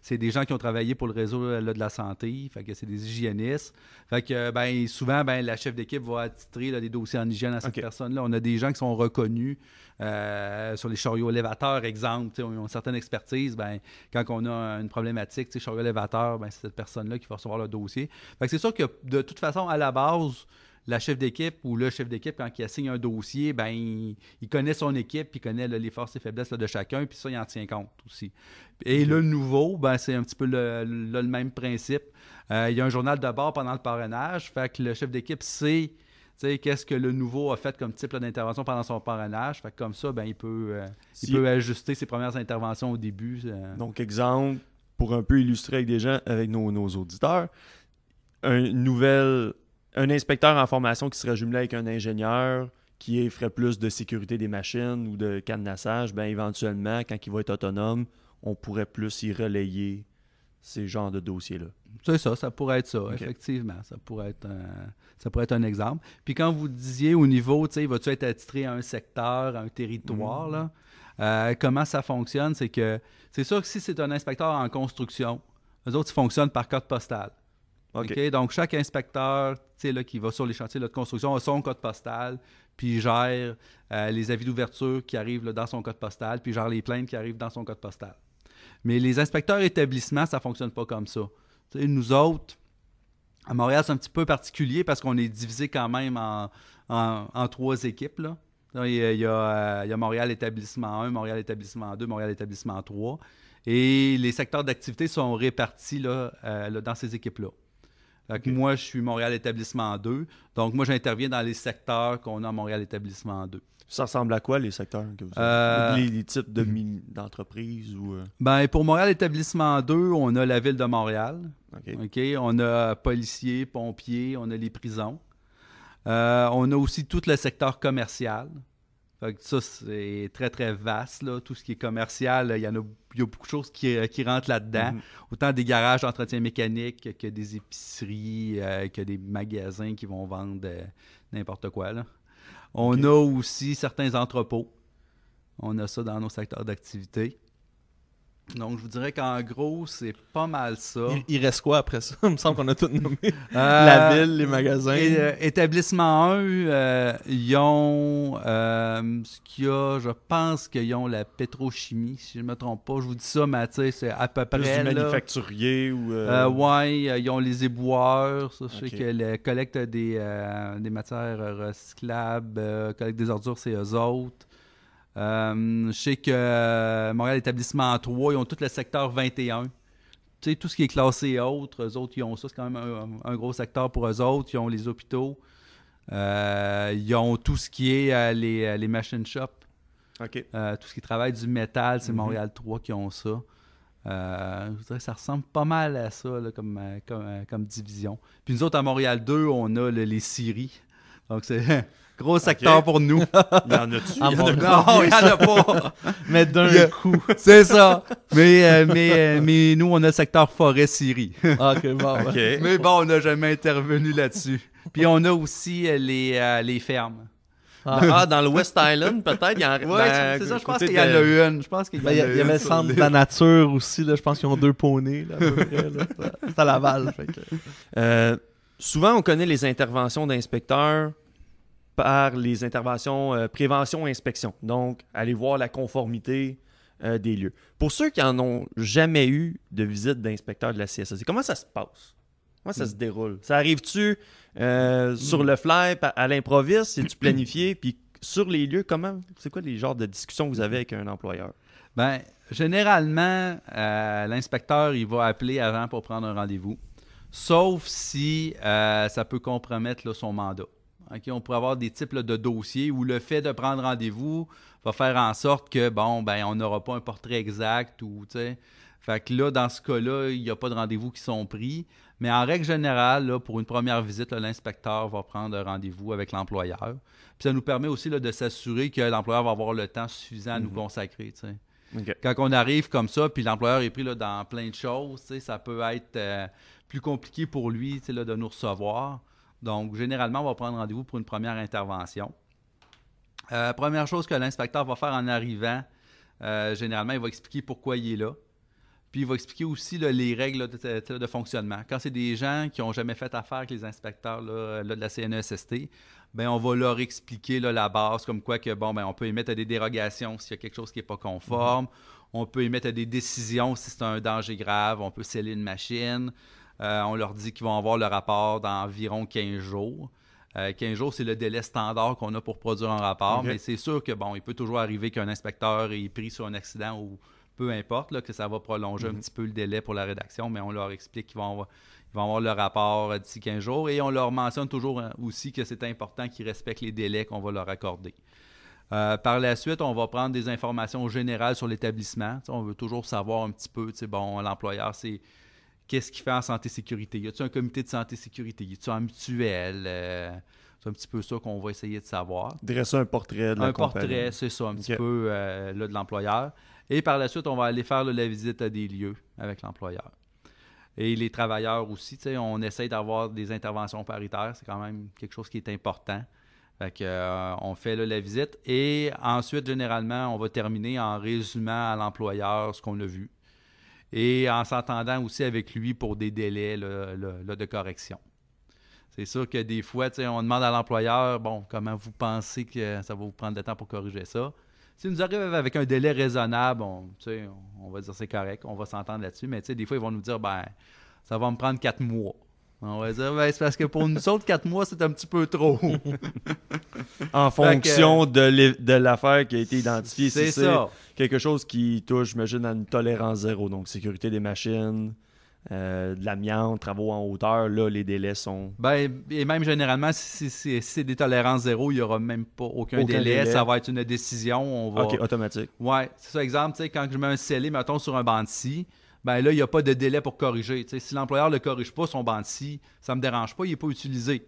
S4: c'est des gens qui ont travaillé pour le réseau de la santé, fait que c'est des hygiénistes. Fait que ben, souvent, ben, la chef d'équipe va attitrer les dossiers en hygiène à cette personne-là. On a des gens qui sont reconnus euh, sur les chariots élévateurs, exemple, On ont une certaine expertise. Ben, quand on a une problématique, chariot élévateur, ben, c'est cette personne-là qui va recevoir le dossier. c'est sûr que de toute façon, à la base, la chef d'équipe ou le chef d'équipe, quand il assigne un dossier, ben, il, connaît son équipe, il connaît les forces et faiblesses de chacun, puis ça, il en tient compte aussi. Et le nouveau, ben, c'est un petit peu le, même principe. Euh, il y a un journal de bord pendant le parrainage, fait que le chef d'équipe sait qu'est-ce que le nouveau a fait comme type d'intervention pendant son parrainage. comme ça, ben, il, euh, peut, ajuster ses premières interventions
S1: au début. Euh. Donc, exemple, pour un peu illustrer avec des gens, avec nos, auditeurs, un nouvel, un inspecteur en formation qui serait jumelé avec un ingénieur qui ferait plus de sécurité des machines ou de cadenassage, ben éventuellement, quand il va être autonome, on pourrait plus y relayer ces genres de dossiers-là.
S4: C'est ça, ça pourrait être ça, effectivement. Ça pourrait être, un, ça pourrait être un exemple. Puis quand vous disiez au niveau, tu sais, vas-tu être attitré à un secteur, à un territoire, mm. euh, comment ça fonctionne, c'est que c'est sûr que si c'est un inspecteur en construction, eux autres, ils fonctionnent par code postal. Ok, Donc, chaque inspecteur là, qui va sur les chantiers de construction a son code postal, puis gère euh, les avis d'ouverture qui arrivent là, dans son code postal, puis gère les plaintes qui arrivent dans son code postal. Mais les inspecteurs établissements, ça ne fonctionne pas comme ça. nous autres, à Montréal, c'est un petit peu particulier parce qu'on est divisé quand même en, trois équipes. Euh, il y, a, Montréal établissement 1, Montréal établissement 2, Montréal établissement 3. Et les secteurs d'activité sont répartis là, euh, dans ces équipes-là. Moi, je suis Montréal établissement 2. Donc, moi, j'interviens dans les secteurs qu'on a à Montréal établissement 2.
S1: Ça ressemble à quoi les secteurs euh, Les, types d'entreprises ou. Euh?
S4: Ben, pour Montréal Établissement 2, on a la ville de Montréal. On a policiers, pompiers, on a les prisons. Euh, on a aussi tout le secteur commercial. ça, c'est très, très vaste. Là. Tout ce qui est commercial, il y, a, beaucoup de choses qui, rentrent là-dedans. Mm-hmm. Autant des garages d'entretien mécanique que des épiceries, que des magasins qui vont vendre n'importe quoi. Là. On a aussi certains entrepôts. On a ça dans nos secteurs d'activité. Donc, je vous dirais qu'en gros, c'est pas mal ça. Il, reste quoi après ça? Il me semble qu'on a
S2: tout nommé. Euh, la ville, les magasins. Euh,
S4: établissement 1, euh, ils ont ce qu'il y a, je pense qu'ils ont la pétrochimie, si je ne me trompe pas. Je vous dis ça, mais c'est à peu près. du manufacturier ou. ouais, ils ont les éboueurs. Ça, je collectent collecte des, des matières recyclables, collecte des ordures, c'est eux autres. Euh, je sais que Montréal Établissement 3, ils ont tout le secteur 21. Tu sais, tout ce qui est classé et autres, eux autres, ils ont ça. C'est quand même un, gros secteur pour eux autres. Ils ont les hôpitaux. Euh, ils ont tout ce qui est euh, les, machines machine shops. tout ce qui travaille du métal, c'est mhm. Montréal 3 qui ont ça. je dirais ça ressemble pas mal à ça comme, division. Puis nous autres, à Montréal 2, on a les scieries. Donc, c'est Gros secteur pour nous. Il y en a-tu? non, il y en a pas. mais d'un coup. C'est ça. Mais, euh, euh, mais, nous, on a le secteur forêt syrie ah, OK, bon, Mais bon, on n'a jamais intervenu là-dessus. Puis on a aussi euh, les, les fermes. Ah. Ah, ah, dans le West Island, peut-être. Oui, ben, c'est ça, je pense qu'il y en a une. Je pense qu'il y, a avait le centre
S1: de la
S2: nature aussi. Là, je pense qu'ils ont deux poneys, à peu C'est à Laval.
S1: souvent, on connaît les interventions d'inspecteurs par les interventions euh, prévention-inspection. Donc, aller voir la conformité euh, des lieux. Pour ceux qui n'en ont jamais eu de visite d'inspecteur de la CSS, comment ça se passe? Comment ça se mm. déroule? Ça arrive-tu euh, sur le fly, à l'improviste? si tu planifié?
S4: Puis sur les lieux, comment c'est quoi les genres de discussions que vous avez avec un employeur? Bien, généralement, l'inspecteur, il va appeler avant pour prendre un rendez-vous, sauf si ça peut compromettre son mandat on pourrait avoir des types de dossiers où le fait de prendre rendez-vous va faire en sorte que, bon, ben, on n'aura pas un portrait exact ou, Fait que là, dans ce cas-là, il n'y a pas de rendez-vous qui sont pris. Mais en règle générale, là, pour une première visite, l'inspecteur va prendre rendez-vous avec l'employeur. Puis ça nous permet aussi de s'assurer que l'employeur va avoir le temps suffisant à nous mhm. consacrer. Quand on arrive comme ça, puis l'employeur est pris là, dans plein de choses, ça peut être euh, plus compliqué pour lui de nous recevoir. Donc, généralement, on va prendre rendez-vous pour une première intervention. Euh, première chose que l'inspecteur va faire en arrivant, euh, généralement, il va expliquer pourquoi il est là. Puis il va expliquer aussi les règles de, fonctionnement. Quand c'est des gens qui n'ont jamais fait affaire avec les inspecteurs de la CNESST, ben on va leur expliquer la base, comme quoi que bon, ben, on peut émettre des dérogations s'il y a quelque chose qui n'est pas conforme. Mm-hmm. On peut émettre des décisions si c'est un danger grave. On peut sceller une machine. Euh, on leur dit qu'ils vont avoir le rapport dans environ 15 jours. 15 euh, jours, c'est le délai standard qu'on a pour produire un rapport, mais c'est sûr que bon, il peut toujours arriver qu'un inspecteur ait pris sur un accident ou peu importe, que ça va prolonger un mhm. petit peu le délai pour la rédaction, mais on leur explique qu'ils vont avoir, le rapport euh, d'ici 15 jours et on leur mentionne toujours aussi que c'est important qu'ils respectent les délais qu'on va leur accorder. par la suite, on va prendre des informations générales sur l'établissement. On veut toujours savoir un petit peu, bon, l'employeur, c'est qu'est-ce qu'il fait en santé-sécurité? Y a-t-il un comité de santé-sécurité? Y a-t-il un mutuel? Euh, c'est un petit peu ça qu'on va essayer de savoir. Dresser un portrait de Un portrait, c'est ça, un petit peu euh, de l'employeur. Et par la suite, on va aller faire la visite à des lieux avec l'employeur. Et les travailleurs aussi, on essaye d'avoir des interventions paritaires. C'est quand même quelque chose qui est important. Fait euh, on fait la visite et ensuite, généralement, on va terminer en résumant à l'employeur ce qu'on a vu, et en s'entendant aussi avec lui pour des délais là, de correction. C'est sûr que des fois, on demande à l'employeur, bon, comment vous pensez que ça va vous prendre de temps pour corriger ça? si nous arrive avec un délai raisonnable, on, on va dire c'est correct, on va s'entendre là-dessus, mais des fois, ils vont nous dire, ben, ça va me prendre quatre mois. On va dire, ben, c'est parce que pour nous autres, quatre mois, c'est un petit peu trop. en fonction
S1: de l'affaire qui a été identifiée. C'est ça. Quelque chose qui touche, j'imagine, à une tolérance zéro. Donc, sécurité des machines, euh, de l'amiante, travaux en hauteur, là, les délais sont.
S4: Ben, et même généralement, si, c'est des tolérances zéro, il n'y aura même pas aucun, délai, Ça va être une décision. On va... OK, automatique. Oui, c'est ça, exemple, quand je mets un scellé, mettons, sur un banc de ben là, il n'y a pas de délai pour corriger. si l'employeur ne le corrige pas, son banti, ça ne me dérange pas, il n'est pas utilisé.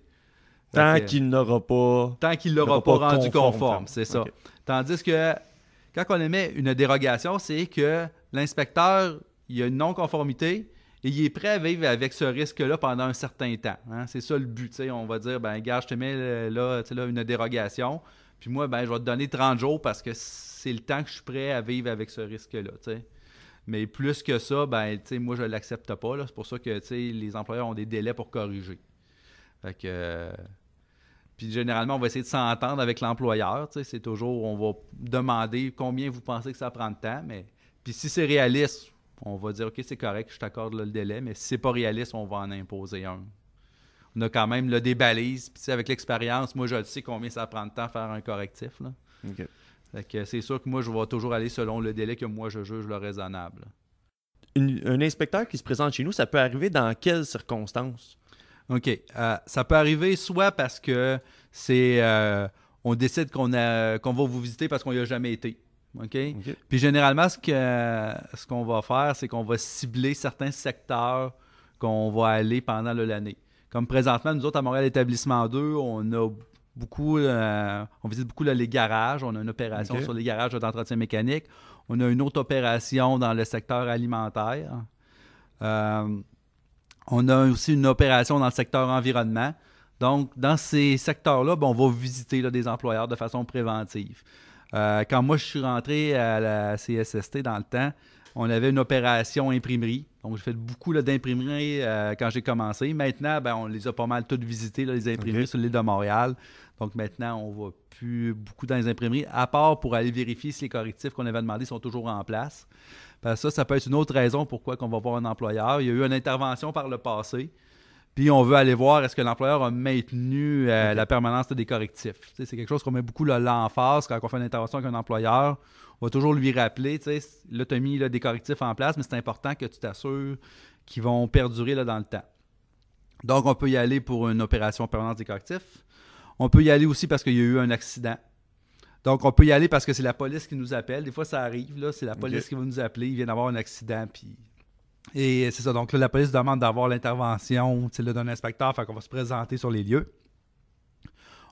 S4: Tant qu'il
S1: n'aura pas. Tant qu'il l'aura pas, rendu conforme,
S4: c'est ça. Tandis que quand on émet une dérogation, c'est que l'inspecteur, il y a une non-conformité et il est prêt à vivre avec ce risque-là pendant un certain temps. Hein. C'est ça le but. On va dire, ben gars, je te mets euh, là, là, une dérogation, puis moi, ben, je vais te donner 30 jours parce que c'est le temps que je suis prêt à vivre avec ce risque-là. Mais plus que ça, ben, moi, je ne l'accepte pas. C'est pour ça que les employeurs ont des délais pour corriger. Fait que, puis généralement, on va essayer de s'entendre avec l'employeur. C'est toujours, on va demander combien vous pensez que ça prend de temps. Mais, puis si c'est réaliste, on va dire, OK, c'est correct, je t'accorde le délai. Mais si c'est pas réaliste, on va en imposer un. On a quand même des balises. Puis avec l'expérience, moi, je sais combien ça prend de temps à faire un correctif. Là c'est sûr que moi, je vais toujours aller selon le délai que moi, je juge le raisonnable. un inspecteur qui se présente chez nous, ça peut arriver dans quelles circonstances? OK. Euh, ça peut arriver soit parce que c'est euh, on décide qu'on a qu'on va vous visiter parce qu'on n'y a jamais été. OK? Puis généralement, ce ce qu'on va faire, c'est qu'on va cibler certains secteurs qu'on va aller pendant l'année. Comme présentement, nous autres, à Montréal Établissement 2, on a beaucoup, euh, on visite beaucoup les garages. On a une opération sur les garages d'entretien mécanique. On a une autre opération dans le secteur alimentaire. Euh, on a aussi une opération dans le secteur environnement. Donc, dans ces secteurs-là, ben, on va visiter des employeurs de façon préventive. Euh, quand moi, je suis rentré à la CSST dans le temps, on avait une opération imprimerie. Donc, j'ai fait beaucoup d'imprimerie euh, quand j'ai commencé. Maintenant, ben, on les a pas mal toutes visitées, les imprimeries sur l'île de Montréal. Donc, maintenant, on ne va plus beaucoup dans les imprimeries, à part pour aller vérifier si les correctifs qu'on avait demandés sont toujours en place. Parce ben, ça, ça peut être une autre raison pourquoi on va voir un employeur. Il y a eu une intervention par le passé puis on veut aller voir est-ce que l'employeur a maintenu euh, la permanence des correctifs. c'est quelque chose qu'on met beaucoup là, face quand on fait une intervention avec un employeur. On va toujours lui rappeler, tu sais, là, tu as mis des correctifs en place, mais c'est important que tu t'assures qu'ils vont perdurer là, dans le temps. Donc, on peut y aller pour une opération permanente des correctifs. On peut y aller aussi parce qu'il y a eu un accident. Donc, on peut y aller parce que c'est la police qui nous appelle. Des fois, ça arrive, là, c'est la police qui va nous appeler, il vient d'avoir un accident, puis et c'est ça, donc la police demande d'avoir l'intervention d'un inspecteur, fait qu'on va se présenter sur les lieux.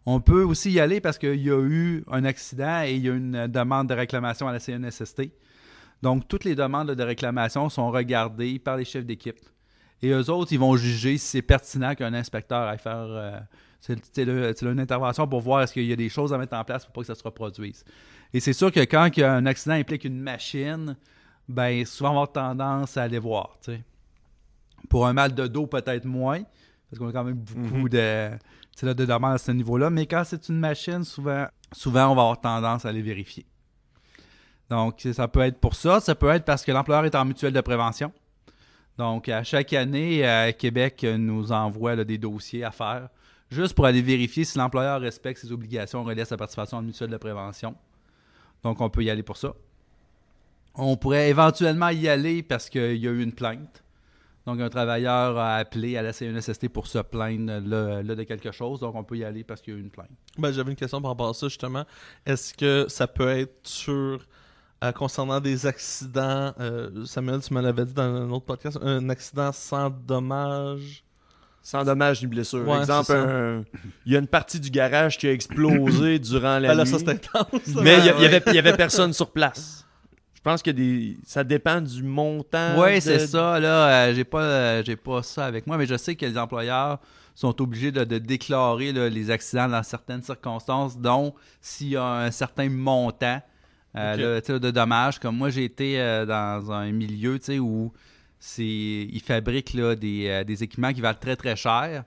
S4: On peut aussi y aller parce qu'il y a eu un accident et il y a une demande de réclamation à la CNSST. Donc, toutes les demandes de réclamation sont regardées par les chefs d'équipe. Et eux autres, ils vont juger si c'est pertinent qu'un inspecteur aille faire. Euh, une intervention pour voir est-ce qu'il y a des choses à mettre en place pour pas que ça se reproduise. Et c'est sûr que quand un accident implique une machine, ben souvent on va avoir tendance à aller voir. Pour un mal de dos, peut-être moins, parce qu'on a quand même beaucoup mhm. de, de demandes à ce niveau-là. Mais quand c'est une machine, souvent, souvent, on va avoir tendance à aller vérifier. Donc, ça peut être pour ça. Ça peut être parce que l'employeur est en mutuelle de prévention. Donc, à chaque année, Québec nous envoie des dossiers à faire juste pour aller vérifier si l'employeur respecte ses obligations relève à sa participation en mutuelle de prévention. Donc, on peut y aller pour ça. On pourrait éventuellement y aller parce qu'il y a eu une plainte. Donc, un travailleur a appelé à la CNSST pour se plaindre de quelque chose. Donc, on peut y aller parce qu'il y a eu une plainte. Ben, j'avais une question par rapport à ça, justement.
S2: Est-ce que ça peut être sur euh, concernant des accidents, euh, Samuel, tu m'en avais dit dans un autre podcast, un accident sans dommage. Sans dommage ni blessure. exemple,
S1: il y a une partie du garage qui a explosé durant la mais il y avait, personne sur place. Je pense que ça dépend du montant. Oui, c'est
S4: ça. Là, euh, j'ai pas, euh, j'ai pas ça avec moi, mais je sais que les employeurs sont obligés de déclarer les accidents dans certaines circonstances, dont s'il y a un certain montant euh, de dommages. Comme moi, j'ai été dans un milieu où ils fabriquent des, des, équipements qui valent très très cher.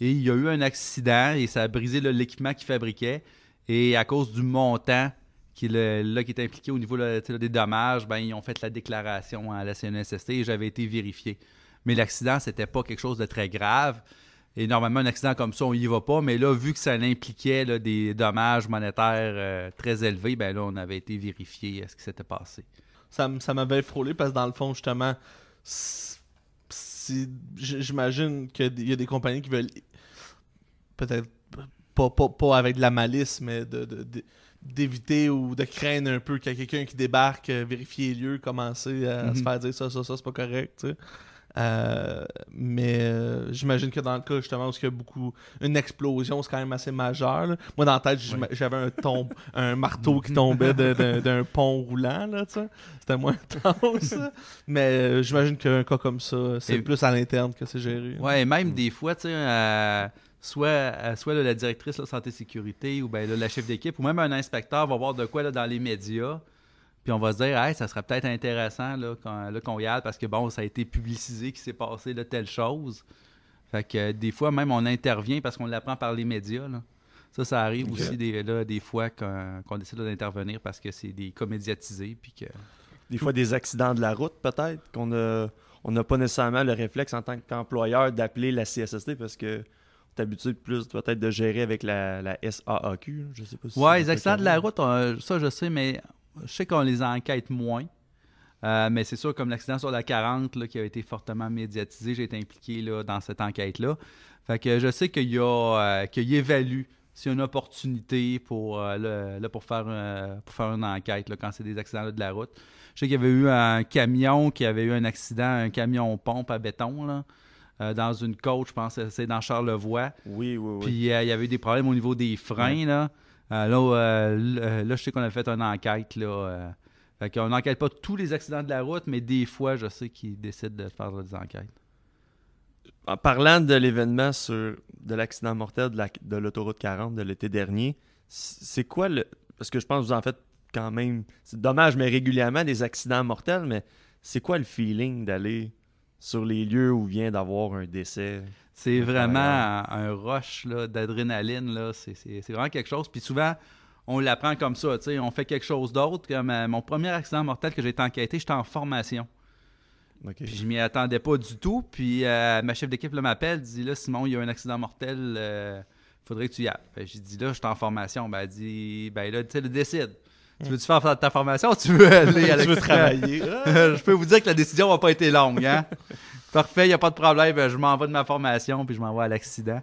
S4: Et il y a eu un accident et ça a brisé l'équipement qu'ils fabriquaient. Et à cause du montant qui, qui est impliqué au niveau des dommages, ben, ils ont fait la déclaration à la CNSST et j'avais été vérifié. Mais l'accident, c'était pas quelque chose de très grave. Et normalement, un accident comme ça, on y va pas. Mais là, vu que ça impliquait des dommages monétaires euh, très élevés, ben là, on avait été vérifié ce qui s'était passé. Ça, ça m'avait frôlé parce que dans le fond, justement, j'imagine qu'il y a des
S2: compagnies qui veulent peut-être pas, avec de la malice, mais de d'éviter ou de craindre un peu qu'il y a quelqu'un qui débarque, euh, vérifier les lieux, commencer à se mhm. faire dire ça, ça, ça, c'est pas correct. Euh, mais euh, j'imagine que dans le cas justement où il y a beaucoup une explosion, c'est quand même assez majeur. Moi dans la tête, j'avais un tombe, un marteau qui tombait d'un pont roulant là, C'était moins intense. mais j'imagine qu'un cas comme ça, c'est plus à l'interne que c'est géré. Ouais,
S4: et même mm. des fois, tu sais soit, euh, soit la directrice de santé-sécurité ou bien la chef d'équipe ou même un inspecteur va voir de quoi dans les médias. Puis on va se dire, hey, ça serait peut-être intéressant qu'on, y aille parce que bon, ça a été publicisé qu'il s'est passé telle chose. Fait que des fois, même on intervient parce qu'on l'apprend par les médias. Ça, ça arrive aussi des, fois qu'on, décide d'intervenir parce que c'est des cas médiatisés. Puis Des fois, des accidents
S1: de la route, peut-être, qu'on n'a pas nécessairement le réflexe en tant qu'employeur d'appeler la CSST parce que t'habitues plus peut-être de gérer avec la, la SAAQ. Je sais pas si Oui, les accidents de la
S4: route, ça je sais, mais je sais qu'on les enquête moins. Euh, mais c'est sûr, comme l'accident sur la 40 qui a été fortement médiatisé, j'ai été impliqué là, dans cette enquête-là. Fait que je sais qu'il y a euh, qu'il évalue s'il y a une opportunité pour, euh, pour, faire, euh, faire une enquête là, quand c'est des accidents de la route. Je sais qu'il y avait eu un camion qui avait eu un accident, un camion pompe à béton. Là. Euh, dans une côte, je pense c'est dans Charlevoix. Oui, oui, oui. Puis euh, il y avait des problèmes au niveau des freins, euh, là. je sais qu'on a fait une enquête, là. qu'on n'enquête pas tous les accidents de la route, mais des fois, je sais qu'ils décident de faire des enquêtes. En parlant de l'événement
S1: sur de l'accident mortel de l'autoroute 40 de l'été dernier, c'est quoi le... Parce que je pense que vous en faites quand même... C'est dommage, mais régulièrement, des accidents mortels, mais c'est quoi le feeling d'aller sur les lieux où vient d'avoir un décès. C'est vraiment
S4: un, rush d'adrénaline. C'est vraiment quelque chose. Puis souvent, on l'apprend comme ça. On fait quelque chose d'autre. Comme euh, mon premier accident mortel que j'ai été enquêté, j'étais en formation. Puis je m'y attendais pas du tout. Puis euh, ma chef d'équipe m'appelle, dit là, Simon, il y a un accident mortel, Il euh, faudrait que tu y ailles. J'ai dit là, je suis en formation. Ben, elle dit ben, là, le décide. Tu veux-tu faire ta formation ou tu veux aller travailler. Ah. je peux vous dire que la décision n'a pas été longue. Hein? Parfait, il n'y a pas de problème. Je m'en vais de ma formation puis je m'en vais à l'accident.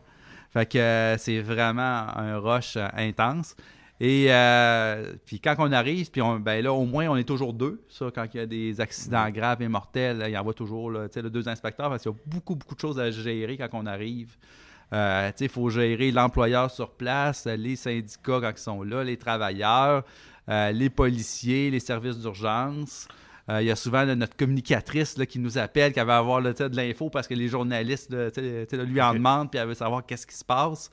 S4: Fait que euh, c'est vraiment un rush euh, intense. Et euh, puis quand on arrive, puis on, ben là, au moins, on est toujours deux. quand il y a des accidents graves et mortels, il y en a toujours deux inspecteurs parce qu'il y a beaucoup, beaucoup de choses à gérer quand on arrive. il faut gérer l'employeur sur place, les syndicats quand ils sont là, les travailleurs, euh, les policiers, les services d'urgence. Euh, il y a souvent notre communicatrice qui nous appelle, qui va avoir de l'info parce que les journalistes lui en demandent, puis elle veut savoir qu'est-ce qui se passe.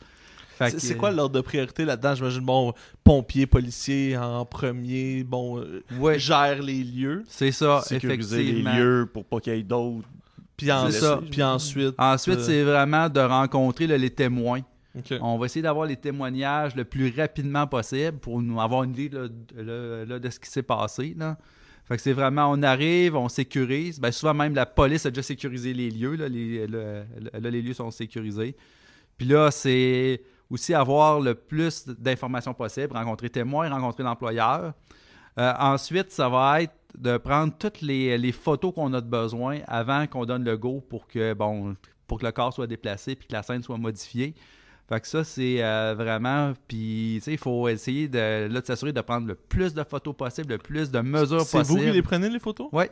S4: C'est quoi l'ordre de priorité là-dedans? J'imagine, bon,
S2: pompier, policier en premier, bon, euh,
S4: gère les lieux.
S2: C'est ça, Sécuriser
S1: les lieux pour pas qu'il y ait d'autres. Puis, puis ensuite. Ensuite, c'est
S4: vraiment de rencontrer les témoins. On va essayer d'avoir les témoignages le plus rapidement possible pour nous avoir une idée de, ce qui s'est passé. Fait que c'est vraiment, on arrive, on sécurise. Bien, souvent même, la police a déjà sécurisé les lieux. Là, les, lieux sont sécurisés. Puis là, c'est aussi avoir le plus d'informations possible, rencontrer témoins, rencontrer l'employeur. Euh, ensuite, ça va être de prendre toutes les, photos qu'on a besoin avant qu'on donne le go pour que, pour que le corps soit déplacé puis que la scène soit modifiée. Fait que ça, c'est euh, vraiment. Puis, tu sais, il faut essayer de, de s'assurer de prendre le plus de photos possible, le plus de mesures possibles. C'est vous qui les
S2: prenez, les photos? Oui.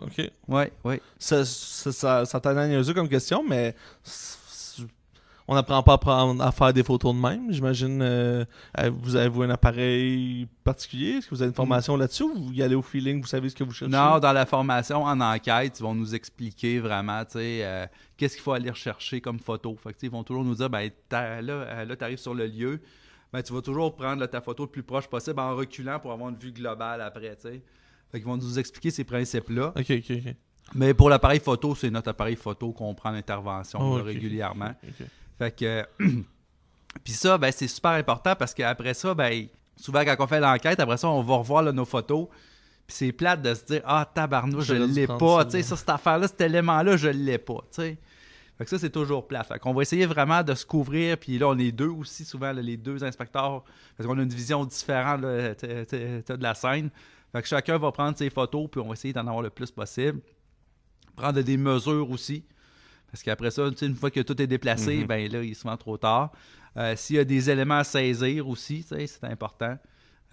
S2: OK. Oui, oui. Ça, ça, ça, ça comme question, mais on n'apprend pas à, prendre, à, faire des photos de même. J'imagine, euh, vous avez-vous un appareil particulier? Est-ce que vous avez une mm. formation là-dessus ou vous y allez au feeling, vous savez ce que vous cherchez? Non,
S4: dans la formation, en enquête, ils vont nous expliquer vraiment, euh, qu'est-ce qu'il faut aller rechercher comme photo. Fait ils vont toujours nous dire, ben, là, euh, là tu arrives sur le lieu, ben, tu vas toujours prendre ta photo le plus proche possible en reculant pour avoir une vue globale après, tu Fait qu'ils vont nous expliquer ces principes-là. OK, OK, Mais pour l'appareil photo, c'est notre appareil photo qu'on prend l'intervention oh, régulièrement. OK. Fait Puis ça, ben, c'est super important parce qu'après ça, ben, souvent quand on fait l'enquête, après ça, on va revoir nos photos. Puis c'est plate de se dire Ah, tabarnouche, je l'ai pas. sais ça, cette affaire-là, cet élément-là, je l'ai pas. T'sais. Fait que ça, c'est toujours plate. Fait qu'on va essayer vraiment de se couvrir. Puis là, on est deux aussi, souvent, les deux inspecteurs, parce qu'on a une vision différente de la scène. Fait chacun va prendre ses photos, puis on va essayer d'en avoir le plus possible. Prendre des mesures aussi. Parce qu'après ça, une fois que tout est déplacé, mhm. ben là, il est souvent trop tard. Euh, s'il y a des éléments à saisir aussi, c'est important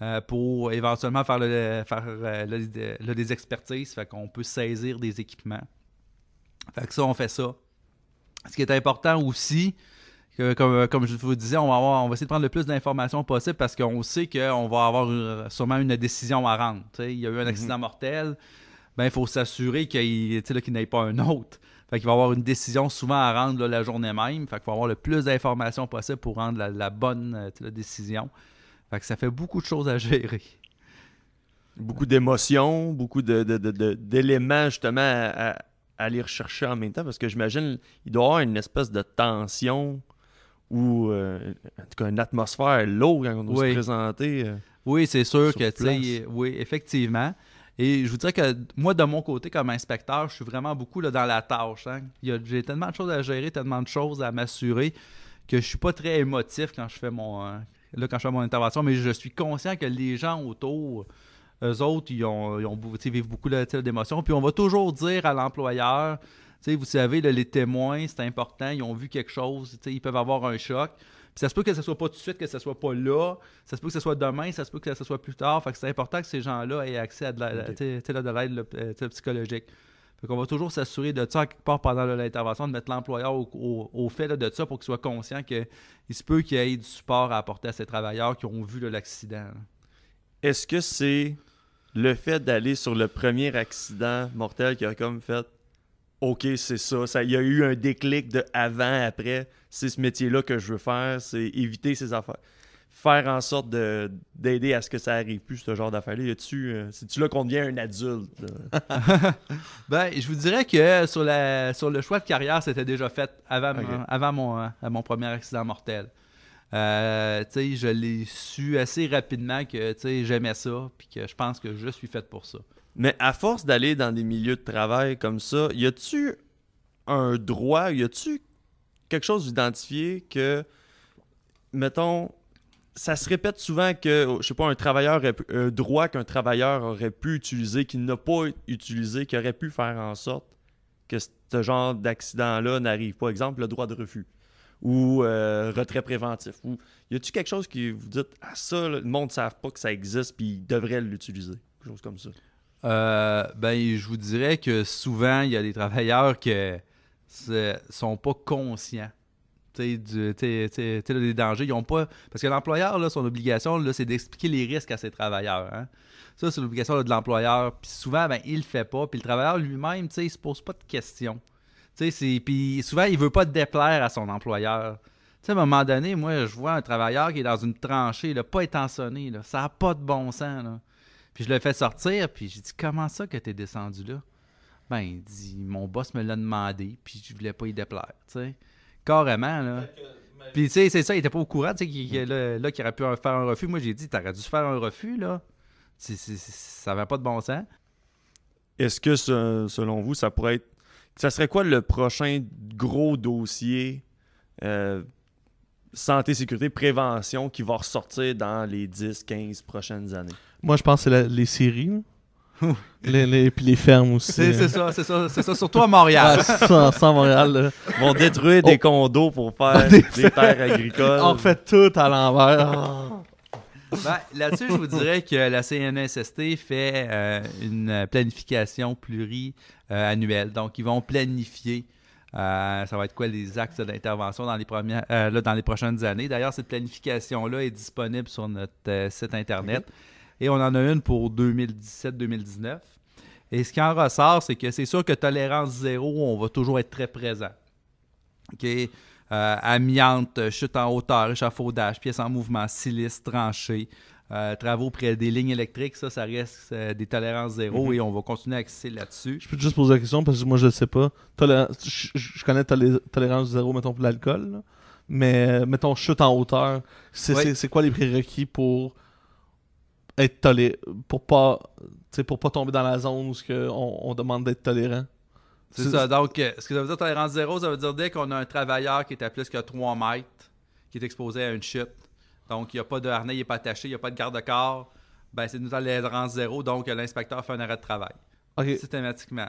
S4: euh, pour éventuellement faire, faire euh, des expertises. Fait qu'on peut saisir des équipements. Fait que ça, on fait ça. Ce qui est important aussi, comme, je vous disais, on va, on va essayer de prendre le plus d'informations possible parce qu'on sait qu'on va avoir sûrement une décision à rendre. Il y a eu un mhm. accident mortel, ben, il faut s'assurer qu'il n'y ait pas un autre. Il qu'il va avoir une décision souvent à rendre la journée même. Il qu'il va avoir le plus d'informations possible pour rendre la, bonne euh, décision. Fait que ça fait beaucoup de choses à gérer.
S1: Beaucoup d'émotions, beaucoup d'éléments justement à, aller rechercher en même temps parce que j'imagine il doit y avoir une espèce de tension
S4: ou euh, en tout cas une atmosphère lourde quand on doit se présenter. Euh, oui, c'est sûr que, tu oui, effectivement. Et je vous dirais que moi, de mon côté, comme inspecteur, je suis vraiment beaucoup là, dans la tâche. Hein. J'ai tellement de choses à gérer, tellement de choses à m'assurer que je suis pas très émotif quand je fais mon, euh, là, quand je fais mon intervention, mais je suis conscient que les gens autour, eux autres, ils, ont, ils, vivent beaucoup d'émotions. Puis on va toujours dire à l'employeur, vous savez, les témoins, c'est important, ils ont vu quelque chose, ils peuvent avoir un choc ça se peut que ce soit pas tout de suite, que ce soit pas là, ça se peut que ce soit demain, ça se peut que ce soit plus tard. Fait que c'est important que ces gens-là aient accès à de l'aide psychologique. Fait qu'on va toujours s'assurer de ça, quelque part pendant l'intervention, de mettre l'employeur au, fait de ça pour qu'il soit conscient qu'il se peut qu'il y ait du support à apporter à ces travailleurs qui ont vu l'accident.
S1: Est-ce que c'est le fait d'aller sur le premier accident mortel qui a comme fait OK, c'est ça. Il y a eu un déclic de avant, après. C'est ce métier-là que je veux faire. C'est éviter ces affaires. Faire en sorte d'aider à ce que ça arrive plus, ce genre d'affaires-là. Euh, c'est-tu là qu'on devient un adulte?
S4: ben, je vous dirais que sur, le choix de carrière, c'était déjà fait avant, euh, mon, premier accident mortel. Euh, je l'ai su assez rapidement que j'aimais ça, puis que je pense que je suis fait pour ça.
S1: Mais à force d'aller dans des milieux de travail comme ça, y a-tu un droit, y a-tu quelque chose d'identifié que, mettons, ça se répète souvent que, je sais pas, un travailleur, droit qu'un travailleur aurait pu utiliser, qu'il n'a pas utilisé, qui aurait pu faire en sorte que ce genre d'accident-là n'arrive pas. Exemple, le droit de refus ou euh, retrait préventif. Ou, y a-tu quelque chose qui vous dites, ah ça, le monde ne savent pas que ça existe puis ils devraient l'utiliser? Quelque chose comme ça.
S4: Euh, ben, je vous dirais que souvent, il y a des travailleurs qui ne sont pas conscients des dangers. Ils ont pas... Parce que l'employeur, son obligation, c'est d'expliquer les risques à ses travailleurs. Hein. Ça, c'est l'obligation de l'employeur. Puis souvent, ben, il le fait pas. Puis le travailleur lui-même, il se pose pas de questions. Puis souvent, il veut pas déplaire à son employeur. à un moment donné, moi, je vois un travailleur qui est dans une tranchée, là, pas étançonné. Là. Ça n'a pas de bon sens. Là. Puis je l'ai fait sortir, puis j'ai dit Comment ça que t'es descendu là Ben, il dit Mon boss me l'a demandé, puis je voulais pas y déplaire, tu sais. Carrément, là. Puis, tu sais, c'est ça, il était pas au courant, tu sais, mm. là, qu'il aurait pu faire un refus. Moi, j'ai dit T'aurais dû faire un refus, là. ça va pas de bon sens.
S1: Est-ce que, selon vous, ça pourrait être. Ça serait quoi le prochain gros dossier euh, santé, sécurité, prévention qui va ressortir dans les 10-15 prochaines années?
S2: Moi, je pense que c'est les séries. les, puis les fermes aussi. C'est hein.
S4: ça, c'est ça, ça, surtout à Montréal. Ah,
S2: sans, Montréal,
S1: Ils vont détruire des oh. condos pour
S4: faire des terres agricoles. on fait tout à l'envers. Ben, là-dessus, je vous dirais que la CNSST fait euh, une planification pluriannuelle. Donc, ils vont planifier. Euh, ça va être quoi les axes d'intervention euh, dans les prochaines années. D'ailleurs, cette planification-là est disponible sur notre site internet et on en a une pour 2017-2019. Et ce qui en ressort, c'est que c'est sûr que tolérance zéro, on va toujours être très présent. OK? Euh, amiante, chute en hauteur, échafaudage, pièces en mouvement, silice, tranchées, euh, travaux près des lignes électriques, ça, ça reste euh, des tolérances zéro mhm. et on va continuer à accéder là-dessus. Je
S2: peux juste poser la question parce que moi, je ne sais pas. je, connais tolérance zéro, mettons, pour l'alcool, mais mettons, chute en hauteur, c'est quoi les prérequis pour être pour pas, pour pas tomber dans la zone où on, demande d'être tolérant. C'est ça.
S4: Donc, euh, ce que ça veut dire tolérance zéro, ça veut dire dès qu'on a un travailleur qui est à plus que 3 mètres, qui est exposé à une chute, donc il n'y a pas de harnais, il n'est pas attaché, il n'y a pas de garde-corps, ben c'est une tolérance zéro, donc l'inspecteur fait un arrêt de travail. ok Systématiquement.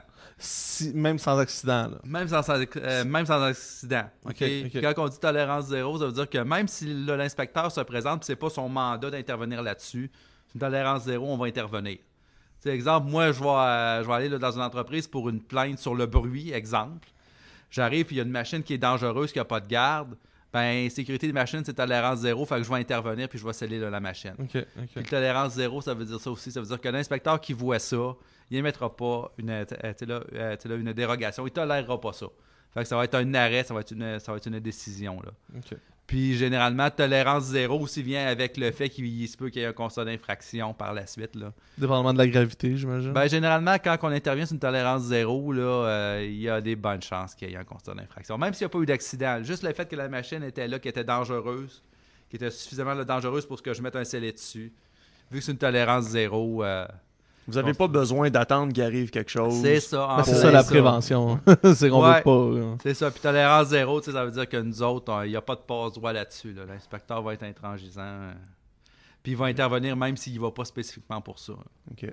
S2: même sans accident.
S4: Même, sans, euh, même sans accident. Quand on dit tolérance zéro, ça veut dire que même si l'inspecteur se présente, c'est pas son mandat d'intervenir là-dessus, une tolérance zéro, on va intervenir. exemple, moi, je vais, euh, aller dans une entreprise pour une plainte sur le bruit, exemple. J'arrive, il y a une machine qui est dangereuse, qui n'a pas de garde. Ben, sécurité des machines, c'est tolérance zéro, fait que je vais intervenir, puis je vais sceller la machine. OK, tolérance zéro, ça veut dire ça aussi. Ça veut dire que l'inspecteur qui voit ça, il n'émettra pas une, une dérogation, il ne tolérera pas ça. Fait que ça va être un arrêt, ça va être une, décision. Là. Puis généralement, tolérance zéro aussi vient avec le fait qu'il se peut qu'il y ait un constat d'infraction par la suite. Là.
S2: Dépendamment de la gravité, j'imagine. Ben,
S4: généralement, quand on intervient sur une tolérance zéro, là, euh, il y a des bonnes chances qu'il y ait un constat d'infraction. Même s'il n'y a pas eu d'accident. Juste le fait que la machine était là, qui était dangereuse, qui était suffisamment dangereuse pour que je mette un scellé dessus. Vu que c'est une tolérance zéro, euh, vous n'avez pas besoin d'attendre qu'il arrive quelque chose. C'est ça. Ben, c'est ça la prévention. Hein. c'est qu'on veut pas. Euh. C'est ça. Puis tolérance zéro, ça veut dire que nous autres, il n'y a pas de passe-droit là-dessus. L'inspecteur va être intransigeant. Euh, puis il va intervenir même s'il ne va pas spécifiquement pour ça. OK.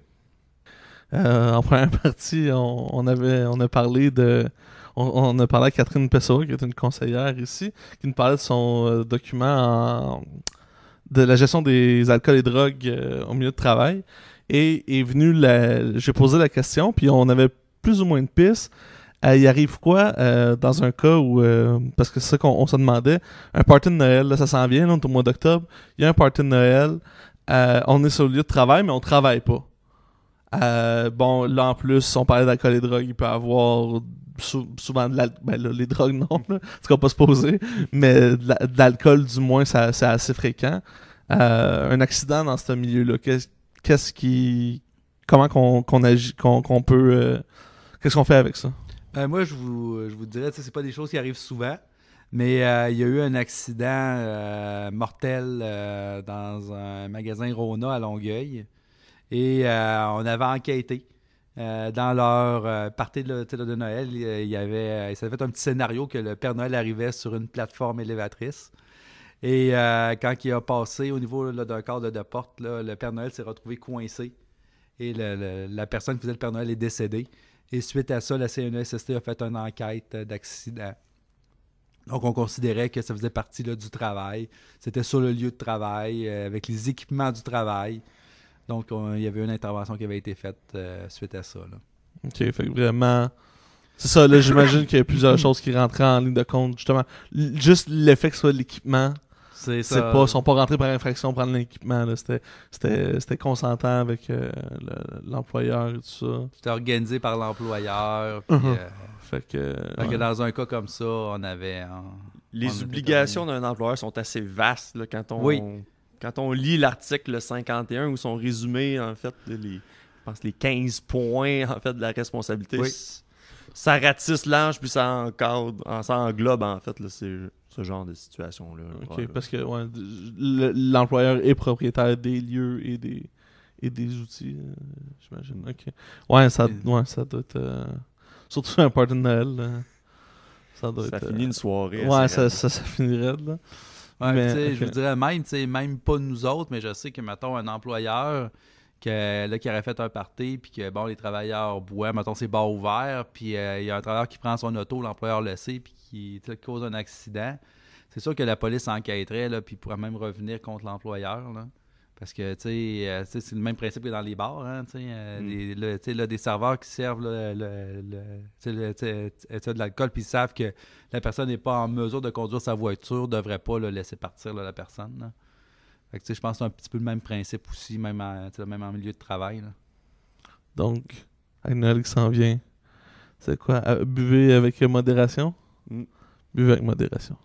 S2: Euh, en première partie, on, avait, on a parlé de. On, a parlé à Catherine Pessoa, qui est une conseillère ici, qui nous parlait de son document de la gestion des alcools et drogues au milieu de travail. Et est venu la. J'ai posé la question, puis on avait plus ou moins de pistes. Euh, il arrive quoi euh, dans un cas où, euh, parce que c'est ça qu'on se demandait, un party de Noël, là, ça s'en vient, on au mois d'octobre, il y a un party de Noël, on est sur le lieu de travail, mais on travaille pas. bon, là en plus, on parlait d'alcool et de drogue, il peut y avoir souvent de l'alcool, ben, les drogues non, là, qu'on qu'on pas se poser, mais de l'alcool du moins, c'est assez fréquent. un accident dans ce milieu-là, qu'est-ce qu'est-ce qui comment qu'on agit qu'on peut euh, qu'est-ce qu'on fait avec ça
S4: euh, moi je vous euh, je vous dirais c'est pas des choses qui arrivent souvent mais il y a eu un accident mortel dans un magasin Rona à Longueuil et on avait enquêté dans leur partie de, de Noël, il y avait, fait un petit scénario que le Père Noël arrivait sur une plateforme élévatrice et euh, quand il a passé au niveau d'un cadre de porte, le Père Noël s'est retrouvé coincé. Et la personne qui faisait le Père Noël est décédée. Et suite à ça, la CNESST a fait une enquête d'accident. Donc, on considérait que ça faisait partie du travail. C'était sur le lieu de travail, euh, avec les équipements du travail. Donc, il y avait une intervention qui avait été faite euh, suite à ça.
S2: OK, fait vraiment... C'est ça, là, j'imagine qu'il y a plusieurs choses qui rentraient en ligne de compte, justement. juste l'effet que ce soit l'équipement. C'est ça. Pas, sont pas rentrés par infraction prendre l'équipement. C'était consentant avec euh, l'employeur et tout ça.
S4: C'était organisé par l'employeur. Uh-huh. Euh,
S2: fait, que, dans
S4: un cas comme ça, on avait. Les
S1: obligations d'un employeur sont assez vastes quand on. Quand on lit l'article 51 où sont résumés en fait les, les 15 points en fait de la responsabilité, ça ratisse l'ange puis ça ça englobe en fait. C'est ce genre de situation-là. OK,
S2: parce que l'employeur est propriétaire des lieux et des, et des outils, euh, j'imagine. OK. Ouais, ça, ouais, ça doit être... Euh, surtout un party de Noël, ça doit finit une euh, soirée. Ouais, ça, ça, finirait, Ouais, mais, je vous
S4: dirais même, même pas nous autres, mais je sais que, mettons, un employeur que, qui aurait fait un party, puis que, bon, les travailleurs boivent, mettons, c'est bas ouvert, puis il y a un travailleur qui prend son auto, l'employeur le sait, puis qui cause un accident, c'est sûr que la police enquêterait, là, puis pourrait même revenir contre l'employeur. Parce que, tu euh, c'est le même principe que dans les bars, hein, tu euh, mm. des serveurs qui servent le, de l'alcool, puis ils savent que la personne n'est pas en mesure de conduire sa voiture, ne devrait pas le laisser partir la personne. je pense que c'est un petit peu le même principe aussi, même, même en milieu de travail.
S2: Donc, à Noël s'en vient, c'est quoi? Euh, buvez avec modération? Buvez mm. avec modération.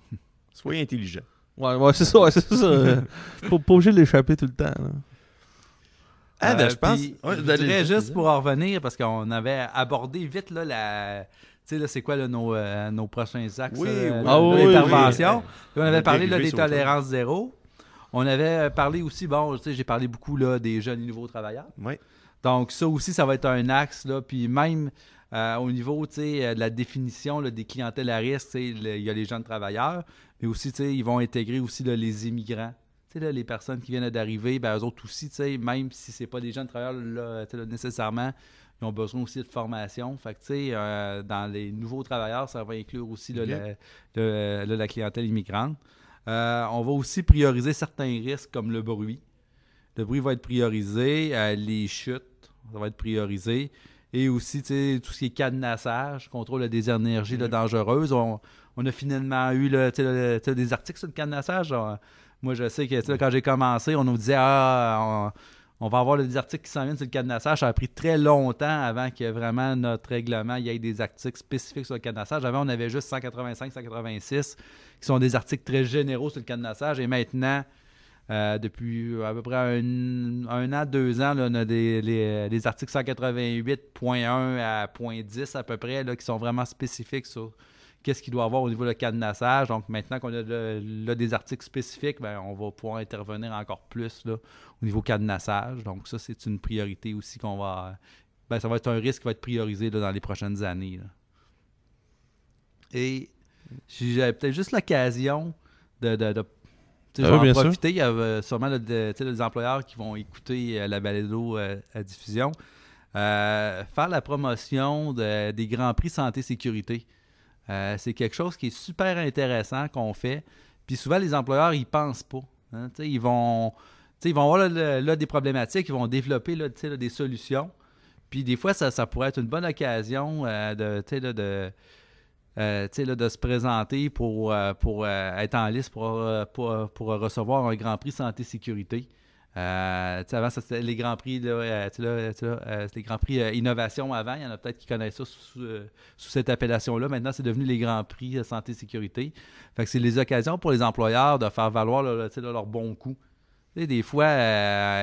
S4: Soyez intelligent. Ouais, ouais, c'est ça, c'est ça. pas
S2: de l'échapper tout le temps.
S4: Ah, ben, euh, je pense. je dirais juste pour en revenir, parce qu'on avait abordé vite là, la. Tu sais, c'est quoi nos, euh, nos prochains axes euh, ah, d'intervention? on avait parlé des tolérances zéro. On avait parlé aussi, bon, tu j'ai parlé beaucoup là, des jeunes nouveaux travailleurs. Oui. Donc, ça aussi, ça va être un axe. Là, puis même, euh, au niveau euh, de la définition des clientèles à risque, il y a les jeunes travailleurs, mais aussi ils vont intégrer aussi les immigrants. les personnes qui viennent d'arriver, ben, eux autres aussi, même si ce n'est pas des jeunes travailleurs nécessairement, ils ont besoin aussi de formation. Fait euh, dans les nouveaux travailleurs, ça va inclure aussi la, clientèle immigrante. on va aussi prioriser certains risques comme le bruit. Le bruit va être priorisé, les chutes, ça va être priorisé. Et aussi, tout ce qui est cadenassage, contrôle des énergies mm-hmm. dangereuses. On, a finalement eu des articles sur le cadenassage. moi, je sais que mm-hmm. quand j'ai commencé, on nous disait Ah, on, va avoir des articles qui s'en viennent sur le cadenassage. Ça a pris très longtemps avant que vraiment notre règlement y ait des articles spécifiques sur le cadenassage. Avant, on avait juste 185, 186 qui sont des articles très généraux sur le cadenassage. Et maintenant, euh, depuis euh, à peu près un, an, deux ans, on a des, euh, articles 188.1 à .10 à peu près qui sont vraiment spécifiques sur qu'est-ce qu'il doit avoir au niveau de cadenassage. Donc maintenant qu'on a des articles spécifiques, ben, on va pouvoir intervenir encore plus au niveau cadenassage. Donc ça, c'est une priorité aussi qu'on va... Ben, ça va être un risque qui va être priorisé dans les prochaines années. Et si j'avais peut-être juste l'occasion de je ah vais profiter. Il y a euh, sûrement des employeurs qui vont écouter euh, la balado euh, à diffusion. faire la promotion des grands prix santé-sécurité. c'est quelque chose qui est super intéressant qu'on fait. Puis souvent, les employeurs, ils pensent pas. Hein. ils vont. ils vont avoir des problématiques, ils vont développer des solutions. Puis des fois, ça, pourrait être une bonne occasion de, euh, de se présenter pour, euh, pour euh, être en liste pour, recevoir un Grand Prix Santé-Sécurité. avant, c'était les Grands Prix, là, Grands Prix Innovation avant. Il y en a peut-être qui connaissent ça sous, cette appellation-là. Maintenant, c'est devenu les Grands Prix Santé-Sécurité. Fait que c'est les occasions pour les employeurs de faire valoir là, leur bon coup. des fois,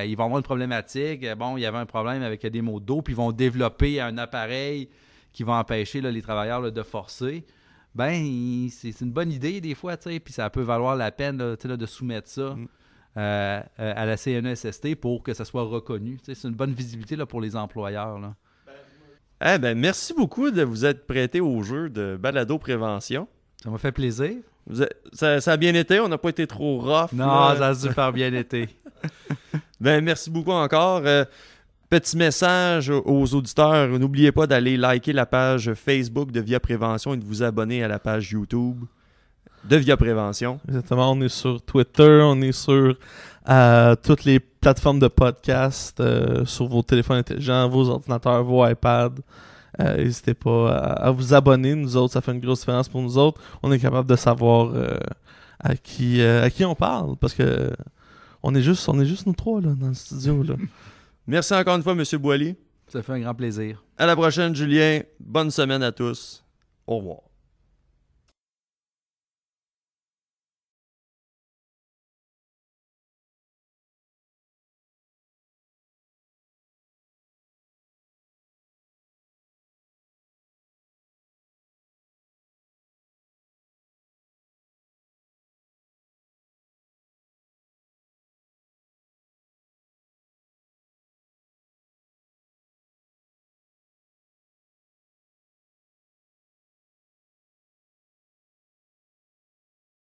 S4: ils vont avoir une problématique. Bon, il y avait un problème avec des mots d'eau, puis ils vont développer un appareil qui vont empêcher les travailleurs de forcer, ben c'est une bonne idée des fois, puis ça peut valoir la peine de soumettre ça. Mm. Euh, euh, à la CNESST pour que ça soit reconnu. C'est une bonne visibilité pour les employeurs. Eh ben, merci beaucoup de vous être prêté au jeu de Balado Prévention. Ça m'a fait plaisir. Ça,
S1: a bien été, on n'a pas été trop rough. Non, ça a super bien été. ben, merci beaucoup encore. Euh, Petit message aux auditeurs, n'oubliez pas d'aller liker la page Facebook de Via Prévention et de vous abonner à la page YouTube de Via Prévention.
S2: Exactement, on est sur Twitter, on est sur euh, toutes les plateformes de podcast, euh, sur vos téléphones intelligents, vos ordinateurs, vos iPads. Euh, n'hésitez pas à, vous abonner, nous autres, ça fait une grosse différence pour nous autres. On est capable de savoir à, qui, à qui on parle parce que on est juste, on est juste nous trois dans le studio. Là.
S1: Merci encore une fois, M. Boily. Ça fait un grand plaisir. À la prochaine, Julien. Bonne semaine à tous. Au revoir.